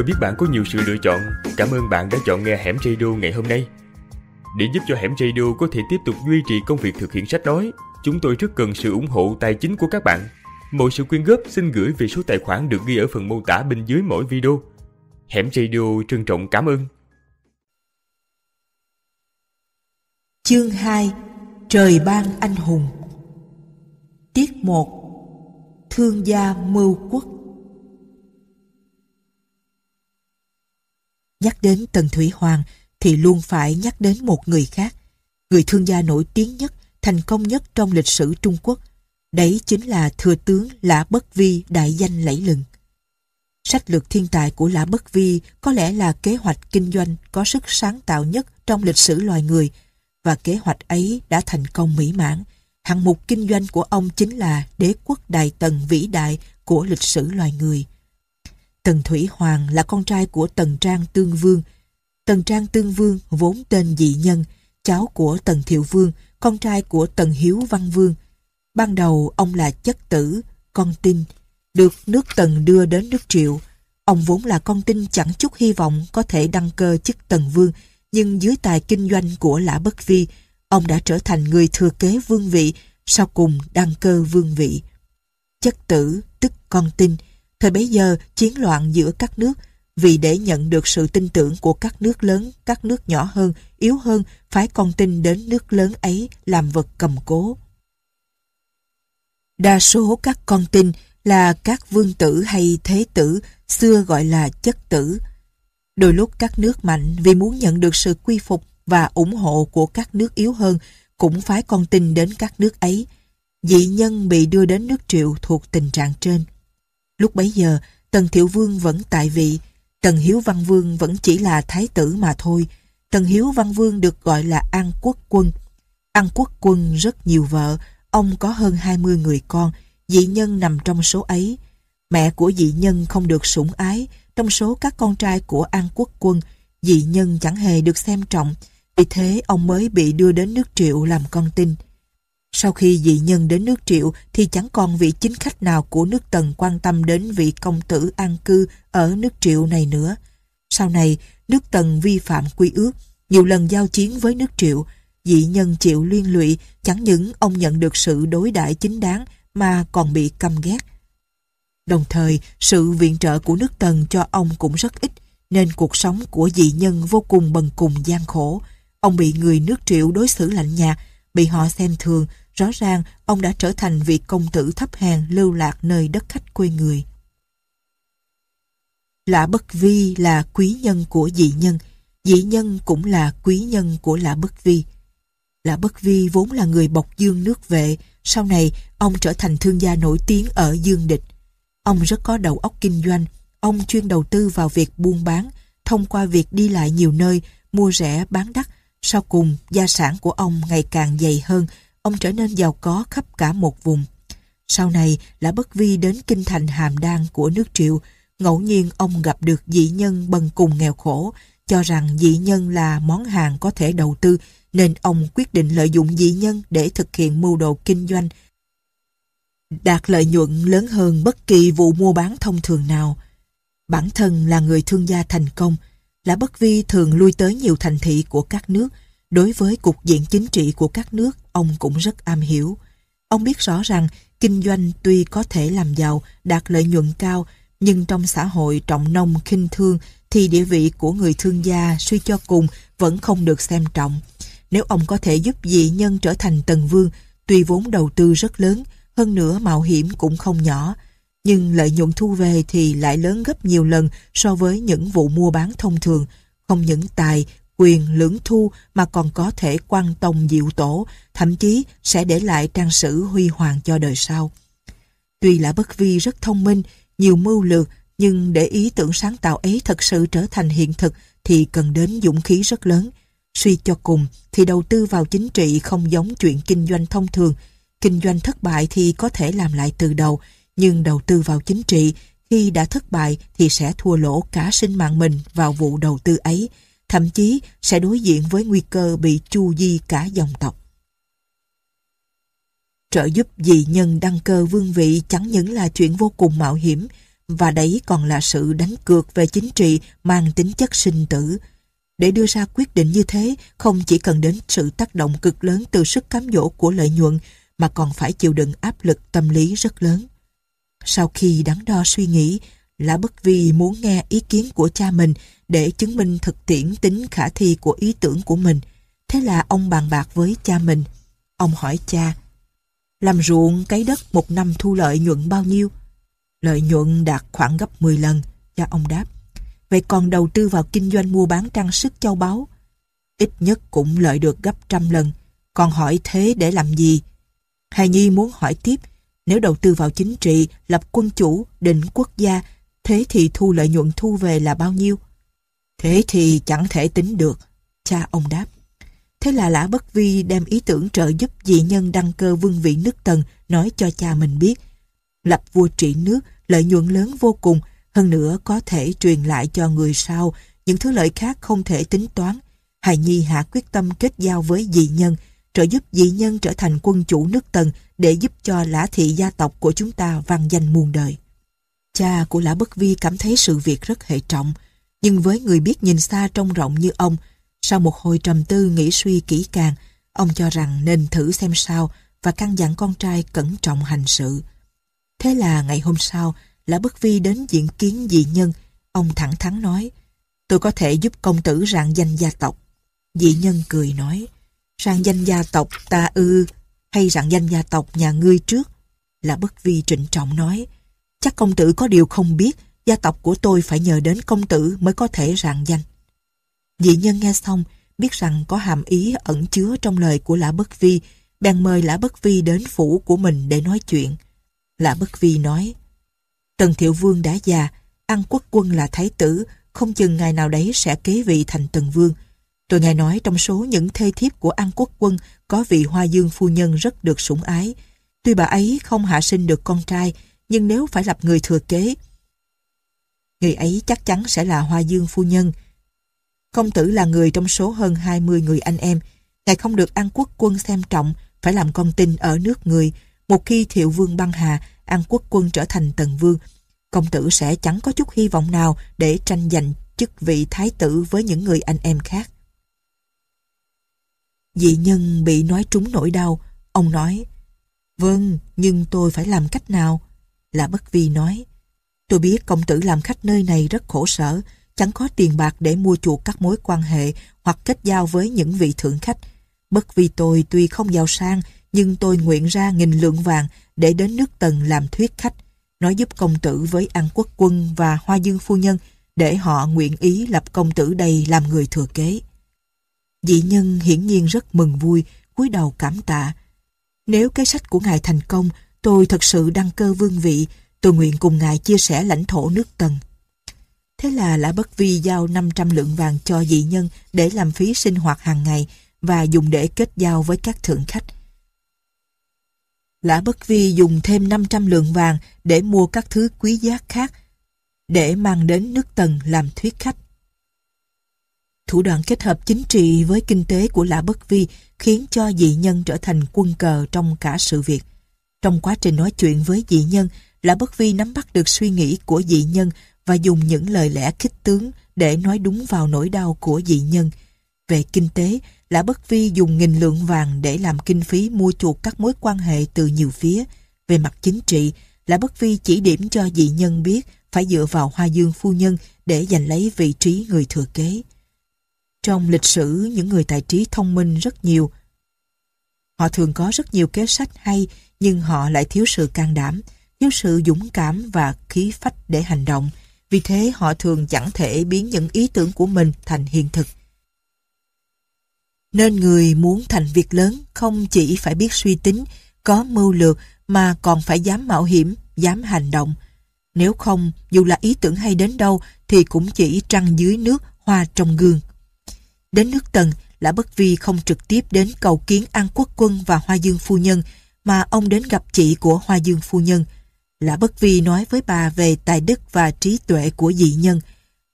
tôi biết bạn có nhiều sự lựa chọn. Cảm ơn bạn đã chọn nghe Hẻm Radio ngày hôm nay. Để giúp cho Hẻm Radio có thể tiếp tục duy trì công việc thực hiện sách nói, chúng tôi rất cần sự ủng hộ tài chính của các bạn. Mọi sự quyên góp xin gửi về số tài khoản được ghi ở phần mô tả bên dưới mỗi video. Hẻm Radio trân trọng cảm ơn. Chương 2 Trời ban anh hùng Tiết 1 Thương gia mưu quốc Nhắc đến Tần Thủy Hoàng thì luôn phải nhắc đến một người khác, người thương gia nổi tiếng nhất, thành công nhất trong lịch sử Trung Quốc. Đấy chính là thừa tướng Lã Bất Vi đại danh lẫy lừng. Sách lược thiên tài của Lã Bất Vi có lẽ là kế hoạch kinh doanh có sức sáng tạo nhất trong lịch sử loài người và kế hoạch ấy đã thành công mỹ mãn. Hạng mục kinh doanh của ông chính là đế quốc đại tần vĩ đại của lịch sử loài người. Tần Thủy Hoàng là con trai của Tần Trang Tương Vương. Tần Trang Tương Vương vốn tên dị nhân, cháu của Tần Thiệu Vương, con trai của Tần Hiếu Văn Vương. Ban đầu ông là chất tử, con tinh, được nước Tần đưa đến nước Triệu. Ông vốn là con tinh, chẳng chút hy vọng có thể đăng cơ chức Tần Vương, nhưng dưới tài kinh doanh của Lã Bất Vi, ông đã trở thành người thừa kế vương vị, sau cùng đăng cơ vương vị. Chất tử, tức con tinh. Thời bấy giờ, chiến loạn giữa các nước vì để nhận được sự tin tưởng của các nước lớn, các nước nhỏ hơn, yếu hơn phải con tin đến nước lớn ấy làm vật cầm cố. Đa số các con tin là các vương tử hay thế tử, xưa gọi là chất tử. Đôi lúc các nước mạnh vì muốn nhận được sự quy phục và ủng hộ của các nước yếu hơn cũng phải con tin đến các nước ấy. Dị nhân bị đưa đến nước triệu thuộc tình trạng trên. Lúc bấy giờ, Tần Thiệu Vương vẫn tại vị, Tần Hiếu Văn Vương vẫn chỉ là thái tử mà thôi. Tần Hiếu Văn Vương được gọi là An Quốc Quân. An Quốc Quân rất nhiều vợ, ông có hơn 20 người con, dị nhân nằm trong số ấy. Mẹ của dị nhân không được sủng ái, trong số các con trai của An Quốc Quân, dị nhân chẳng hề được xem trọng, vì thế ông mới bị đưa đến nước triệu làm con tin. Sau khi dị nhân đến nước Triệu thì chẳng còn vị chính khách nào của nước Tần quan tâm đến vị công tử an cư ở nước Triệu này nữa. Sau này, nước Tần vi phạm quy ước, nhiều lần giao chiến với nước Triệu, dị nhân chịu liên lụy, chẳng những ông nhận được sự đối đãi chính đáng mà còn bị căm ghét. Đồng thời, sự viện trợ của nước Tần cho ông cũng rất ít, nên cuộc sống của dị nhân vô cùng bần cùng gian khổ. Ông bị người nước Triệu đối xử lạnh nhạt, bị họ xem thường, rõ ràng ông đã trở thành vị công tử thấp hèn lưu lạc nơi đất khách quê người. Lã Bất Vi là quý nhân của dị nhân, dị nhân cũng là quý nhân của Lã Bất Vi. Lã Bất Vi vốn là người bọc dương nước vệ, sau này ông trở thành thương gia nổi tiếng ở Dương Địch. Ông rất có đầu óc kinh doanh, ông chuyên đầu tư vào việc buôn bán, thông qua việc đi lại nhiều nơi, mua rẻ bán đắt, sau cùng, gia sản của ông ngày càng dày hơn, ông trở nên giàu có khắp cả một vùng. Sau này, Lã Bất Vi đến kinh thành Hàm Đan của nước Triệu, ngẫu nhiên ông gặp được dị nhân bần cùng nghèo khổ, cho rằng dị nhân là món hàng có thể đầu tư, nên ông quyết định lợi dụng dị nhân để thực hiện mưu đồ kinh doanh, đạt lợi nhuận lớn hơn bất kỳ vụ mua bán thông thường nào. Bản thân là người thương gia thành công, Lã Bất Vi thường lui tới nhiều thành thị của các nước. Đối với cục diện chính trị của các nước, ông cũng rất am hiểu. Ông biết rõ rằng kinh doanh tuy có thể làm giàu, đạt lợi nhuận cao, nhưng trong xã hội trọng nông khinh thương thì địa vị của người thương gia suy cho cùng vẫn không được xem trọng. Nếu ông có thể giúp dị nhân trở thành tần vương, tuy vốn đầu tư rất lớn, hơn nữa mạo hiểm cũng không nhỏ, nhưng lợi nhuận thu về thì lại lớn gấp nhiều lần so với những vụ mua bán thông thường. Không những tài, quyền lưỡng thu mà còn có thể quan tông diệu tổ, thậm chí sẽ để lại trang sử huy hoàng cho đời sau. Tuy là Bất Vi rất thông minh, nhiều mưu lược, nhưng để ý tưởng sáng tạo ấy thật sự trở thành hiện thực thì cần đến dũng khí rất lớn. Suy cho cùng thì đầu tư vào chính trị không giống chuyện kinh doanh thông thường. Kinh doanh thất bại thì có thể làm lại từ đầu, nhưng đầu tư vào chính trị khi đã thất bại thì sẽ thua lỗ cả sinh mạng mình vào vụ đầu tư ấy, thậm chí sẽ đối diện với nguy cơ bị chu di cả dòng tộc. Trợ giúp dị nhân đăng cơ vương vị chẳng những là chuyện vô cùng mạo hiểm, và đấy còn là sự đánh cược về chính trị mang tính chất sinh tử. Để đưa ra quyết định như thế, không chỉ cần đến sự tác động cực lớn từ sức cám dỗ của lợi nhuận, mà còn phải chịu đựng áp lực tâm lý rất lớn. Sau khi đắn đo suy nghĩ, Lã Bất Vi muốn nghe ý kiến của cha mình để chứng minh thực tiễn tính khả thi của ý tưởng của mình. Thế là ông bàn bạc với cha mình. Ông hỏi cha, làm ruộng cấy đất một năm thu lợi nhuận bao nhiêu? Lợi nhuận đạt khoảng gấp 10 lần, cha ông đáp. Vậy còn đầu tư vào kinh doanh mua bán trang sức châu báu? Ít nhất cũng lợi được gấp trăm lần. Còn hỏi thế để làm gì? hài Nhi muốn hỏi tiếp nếu đầu tư vào chính trị, lập quân chủ, định quốc gia, thế thì thu lợi nhuận thu về là bao nhiêu? Thế thì chẳng thể tính được, cha ông đáp. Thế là Lã Bất Vi đem ý tưởng trợ giúp dị nhân đăng cơ vương vị nước Tần nói cho cha mình biết. Lập vua trị nước, lợi nhuận lớn vô cùng, hơn nữa có thể truyền lại cho người sau, những thứ lợi khác không thể tính toán. Hài Nhi hạ quyết tâm kết giao với dị nhân, trợ giúp dị nhân trở thành quân chủ nước Tần để giúp cho lã thị gia tộc của chúng ta vang danh muôn đời. Cha của lã bất vi cảm thấy sự việc rất hệ trọng, nhưng với người biết nhìn xa trông rộng như ông, sau một hồi trầm tư nghĩ suy kỹ càng, ông cho rằng nên thử xem sao và căn dặn con trai cẩn trọng hành sự. Thế là ngày hôm sau, lã bất vi đến diện kiến dị nhân, ông thẳng thắn nói, tôi có thể giúp công tử rạng danh gia tộc. Dị nhân cười nói, rạng danh gia tộc ta ư, hay rằng danh gia tộc nhà ngươi trước. Là bất vi trịnh trọng nói, chắc công tử có điều không biết, gia tộc của tôi phải nhờ đến công tử mới có thể rạng danh. Dị nhân nghe xong, biết rằng có hàm ý ẩn chứa trong lời của Lã Bất Vi, bèn mời Lã Bất Vi đến phủ của mình để nói chuyện. Lã Bất Vi nói, Tần Thiệu Vương đã già, An Quốc Quân là thái tử, không chừng ngày nào đấy sẽ kế vị thành Tần Vương, Tôi nghe nói trong số những thê thiếp của An Quốc Quân có vị Hoa Dương phu nhân rất được sủng ái. Tuy bà ấy không hạ sinh được con trai, nhưng nếu phải lập người thừa kế, người ấy chắc chắn sẽ là Hoa Dương phu nhân. Công tử là người trong số hơn 20 người anh em. Ngài không được An Quốc Quân xem trọng, phải làm con tin ở nước người. Một khi thiệu vương băng hà, An Quốc Quân trở thành tần vương, công tử sẽ chẳng có chút hy vọng nào để tranh giành chức vị thái tử với những người anh em khác. Dị nhân bị nói trúng nỗi đau, ông nói Vâng, nhưng tôi phải làm cách nào? là Bất Vi nói Tôi biết công tử làm khách nơi này rất khổ sở, chẳng có tiền bạc để mua chuộc các mối quan hệ hoặc kết giao với những vị thượng khách. Bất vi tôi tuy không giàu sang, nhưng tôi nguyện ra nghìn lượng vàng để đến nước Tần làm thuyết khách, nói giúp công tử với An Quốc Quân và Hoa Dương Phu Nhân để họ nguyện ý lập công tử đây làm người thừa kế. Dị nhân hiển nhiên rất mừng vui, cúi đầu cảm tạ. Nếu cái sách của ngài thành công, tôi thật sự đăng cơ vương vị, tôi nguyện cùng ngài chia sẻ lãnh thổ nước Tần. Thế là Lã Bất Vi giao 500 lượng vàng cho dị nhân để làm phí sinh hoạt hàng ngày và dùng để kết giao với các thượng khách. Lã Bất Vi dùng thêm 500 lượng vàng để mua các thứ quý giá khác để mang đến nước Tần làm thuyết khách thủ đoạn kết hợp chính trị với kinh tế của Lã Bất Vi khiến cho dị nhân trở thành quân cờ trong cả sự việc. Trong quá trình nói chuyện với dị nhân, Lã Bất Vi nắm bắt được suy nghĩ của dị nhân và dùng những lời lẽ khích tướng để nói đúng vào nỗi đau của dị nhân. Về kinh tế, Lã Bất Vi dùng nghìn lượng vàng để làm kinh phí mua chuộc các mối quan hệ từ nhiều phía. Về mặt chính trị, Lã Bất Vi chỉ điểm cho dị nhân biết phải dựa vào Hoa Dương Phu Nhân để giành lấy vị trí người thừa kế. Trong lịch sử, những người tài trí thông minh rất nhiều. Họ thường có rất nhiều kế sách hay, nhưng họ lại thiếu sự can đảm, thiếu sự dũng cảm và khí phách để hành động. Vì thế họ thường chẳng thể biến những ý tưởng của mình thành hiện thực. Nên người muốn thành việc lớn không chỉ phải biết suy tính, có mưu lược mà còn phải dám mạo hiểm, dám hành động. Nếu không, dù là ý tưởng hay đến đâu thì cũng chỉ trăng dưới nước, hoa trong gương. Đến nước Tần, Lã Bất Vi không trực tiếp đến cầu kiến An Quốc Quân và Hoa Dương Phu Nhân, mà ông đến gặp chị của Hoa Dương Phu Nhân. Lã Bất Vi nói với bà về tài đức và trí tuệ của dị nhân.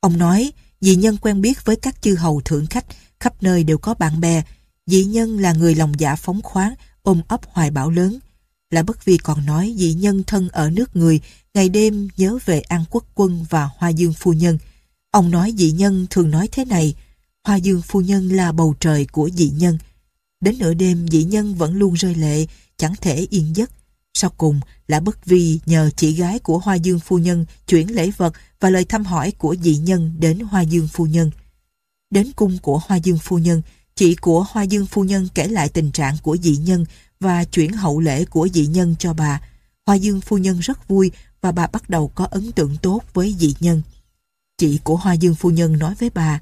Ông nói, dị nhân quen biết với các chư hầu thượng khách, khắp nơi đều có bạn bè. Dị nhân là người lòng dạ phóng khoáng, ôm ấp hoài bão lớn. Lã Bất Vi còn nói dị nhân thân ở nước người, ngày đêm nhớ về An Quốc Quân và Hoa Dương Phu Nhân. Ông nói dị nhân thường nói thế này, Hoa Dương phu nhân là bầu trời của dị nhân. Đến nửa đêm dị nhân vẫn luôn rơi lệ, chẳng thể yên giấc. Sau cùng là bất vi nhờ chị gái của Hoa Dương phu nhân chuyển lễ vật và lời thăm hỏi của dị nhân đến Hoa Dương phu nhân. Đến cung của Hoa Dương phu nhân, chị của Hoa Dương phu nhân kể lại tình trạng của dị nhân và chuyển hậu lễ của dị nhân cho bà. Hoa Dương phu nhân rất vui và bà bắt đầu có ấn tượng tốt với dị nhân. Chị của Hoa Dương phu nhân nói với bà,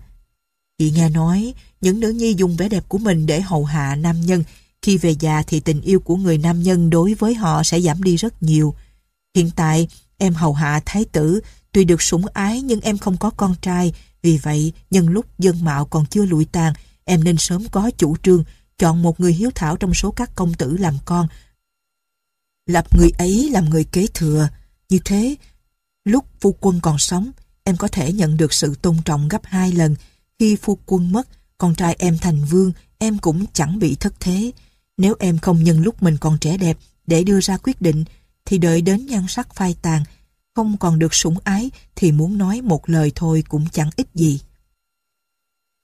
Chị nghe nói, những nữ nhi dùng vẻ đẹp của mình để hầu hạ nam nhân. Khi về già thì tình yêu của người nam nhân đối với họ sẽ giảm đi rất nhiều. Hiện tại, em hầu hạ thái tử, tuy được sủng ái nhưng em không có con trai. Vì vậy, nhân lúc dân mạo còn chưa lụi tàn, em nên sớm có chủ trương, chọn một người hiếu thảo trong số các công tử làm con. Lập người ấy làm người kế thừa. Như thế, lúc phu quân còn sống, em có thể nhận được sự tôn trọng gấp hai lần, khi phu quân mất, con trai em thành vương, em cũng chẳng bị thất thế. Nếu em không nhân lúc mình còn trẻ đẹp để đưa ra quyết định, thì đợi đến nhan sắc phai tàn, không còn được sủng ái thì muốn nói một lời thôi cũng chẳng ích gì.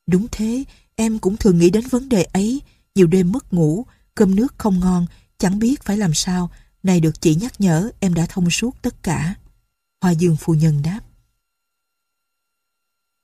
Đúng thế, em cũng thường nghĩ đến vấn đề ấy, nhiều đêm mất ngủ, cơm nước không ngon, chẳng biết phải làm sao, nay được chị nhắc nhở em đã thông suốt tất cả. Hoa Dương phu nhân đáp.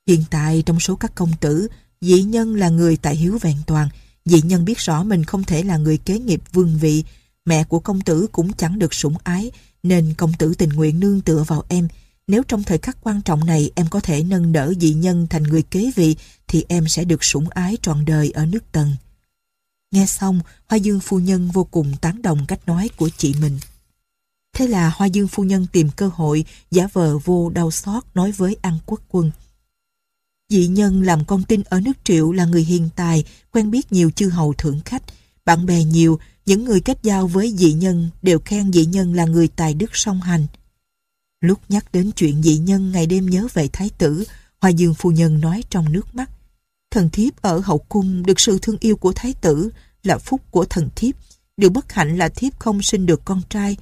Hiện tại trong số các công tử, dị nhân là người tại hiếu vẹn toàn. Dị nhân biết rõ mình không thể là người kế nghiệp vương vị. Mẹ của công tử cũng chẳng được sủng ái, nên công tử tình nguyện nương tựa vào em. Nếu trong thời khắc quan trọng này em có thể nâng đỡ dị nhân thành người kế vị, thì em sẽ được sủng ái trọn đời ở nước tần. Nghe xong, Hoa Dương Phu Nhân vô cùng tán đồng cách nói của chị mình. Thế là Hoa Dương Phu Nhân tìm cơ hội giả vờ vô đau xót nói với An Quốc Quân. Dị nhân làm con tin ở nước Triệu là người hiền tài, quen biết nhiều chư hầu thưởng khách, bạn bè nhiều, những người kết giao với dị nhân đều khen dị nhân là người tài đức song hành. Lúc nhắc đến chuyện dị nhân ngày đêm nhớ về thái tử, Hoa Dương phu nhân nói trong nước mắt. Thần thiếp ở hậu cung được sự thương yêu của thái tử là phúc của thần thiếp. Điều bất hạnh là thiếp không sinh được con trai.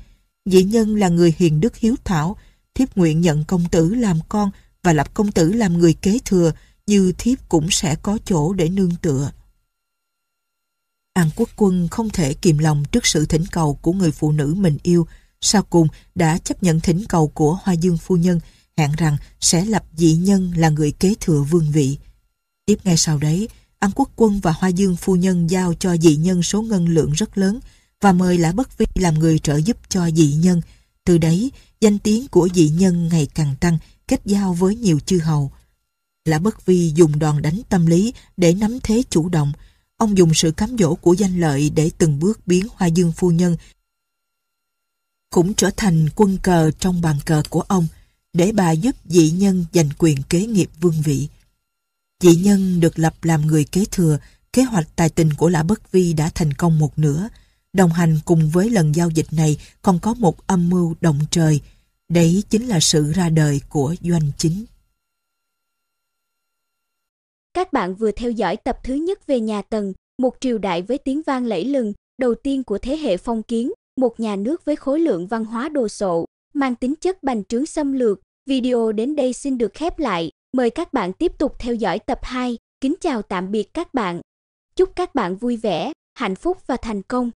Dị nhân là người hiền đức hiếu thảo. Thiếp nguyện nhận công tử làm con và lập công tử làm người kế thừa như thiếp cũng sẽ có chỗ để nương tựa. An quốc quân không thể kìm lòng trước sự thỉnh cầu của người phụ nữ mình yêu, sau cùng đã chấp nhận thỉnh cầu của Hoa Dương phu nhân, hẹn rằng sẽ lập dị nhân là người kế thừa vương vị. Tiếp ngay sau đấy, An Quốc Quân và Hoa Dương phu nhân giao cho dị nhân số ngân lượng rất lớn và mời Lã Bất Vi làm người trợ giúp cho dị nhân. Từ đấy, danh tiếng của dị nhân ngày càng tăng, kết giao với nhiều chư hầu. Lã Bất Vi dùng đòn đánh tâm lý để nắm thế chủ động. Ông dùng sự cám dỗ của danh lợi để từng bước biến Hoa Dương Phu Nhân cũng trở thành quân cờ trong bàn cờ của ông để bà giúp dị nhân giành quyền kế nghiệp vương vị. Dị nhân được lập làm người kế thừa, kế hoạch tài tình của Lã Bất Vi đã thành công một nửa. Đồng hành cùng với lần giao dịch này còn có một âm mưu động trời – Đấy chính là sự ra đời của doanh chính. Các bạn vừa theo dõi tập thứ nhất về nhà Tần, một triều đại với tiếng vang lẫy lừng, đầu tiên của thế hệ phong kiến, một nhà nước với khối lượng văn hóa đồ sộ, mang tính chất bành trướng xâm lược. Video đến đây xin được khép lại. Mời các bạn tiếp tục theo dõi tập 2. Kính chào tạm biệt các bạn. Chúc các bạn vui vẻ, hạnh phúc và thành công.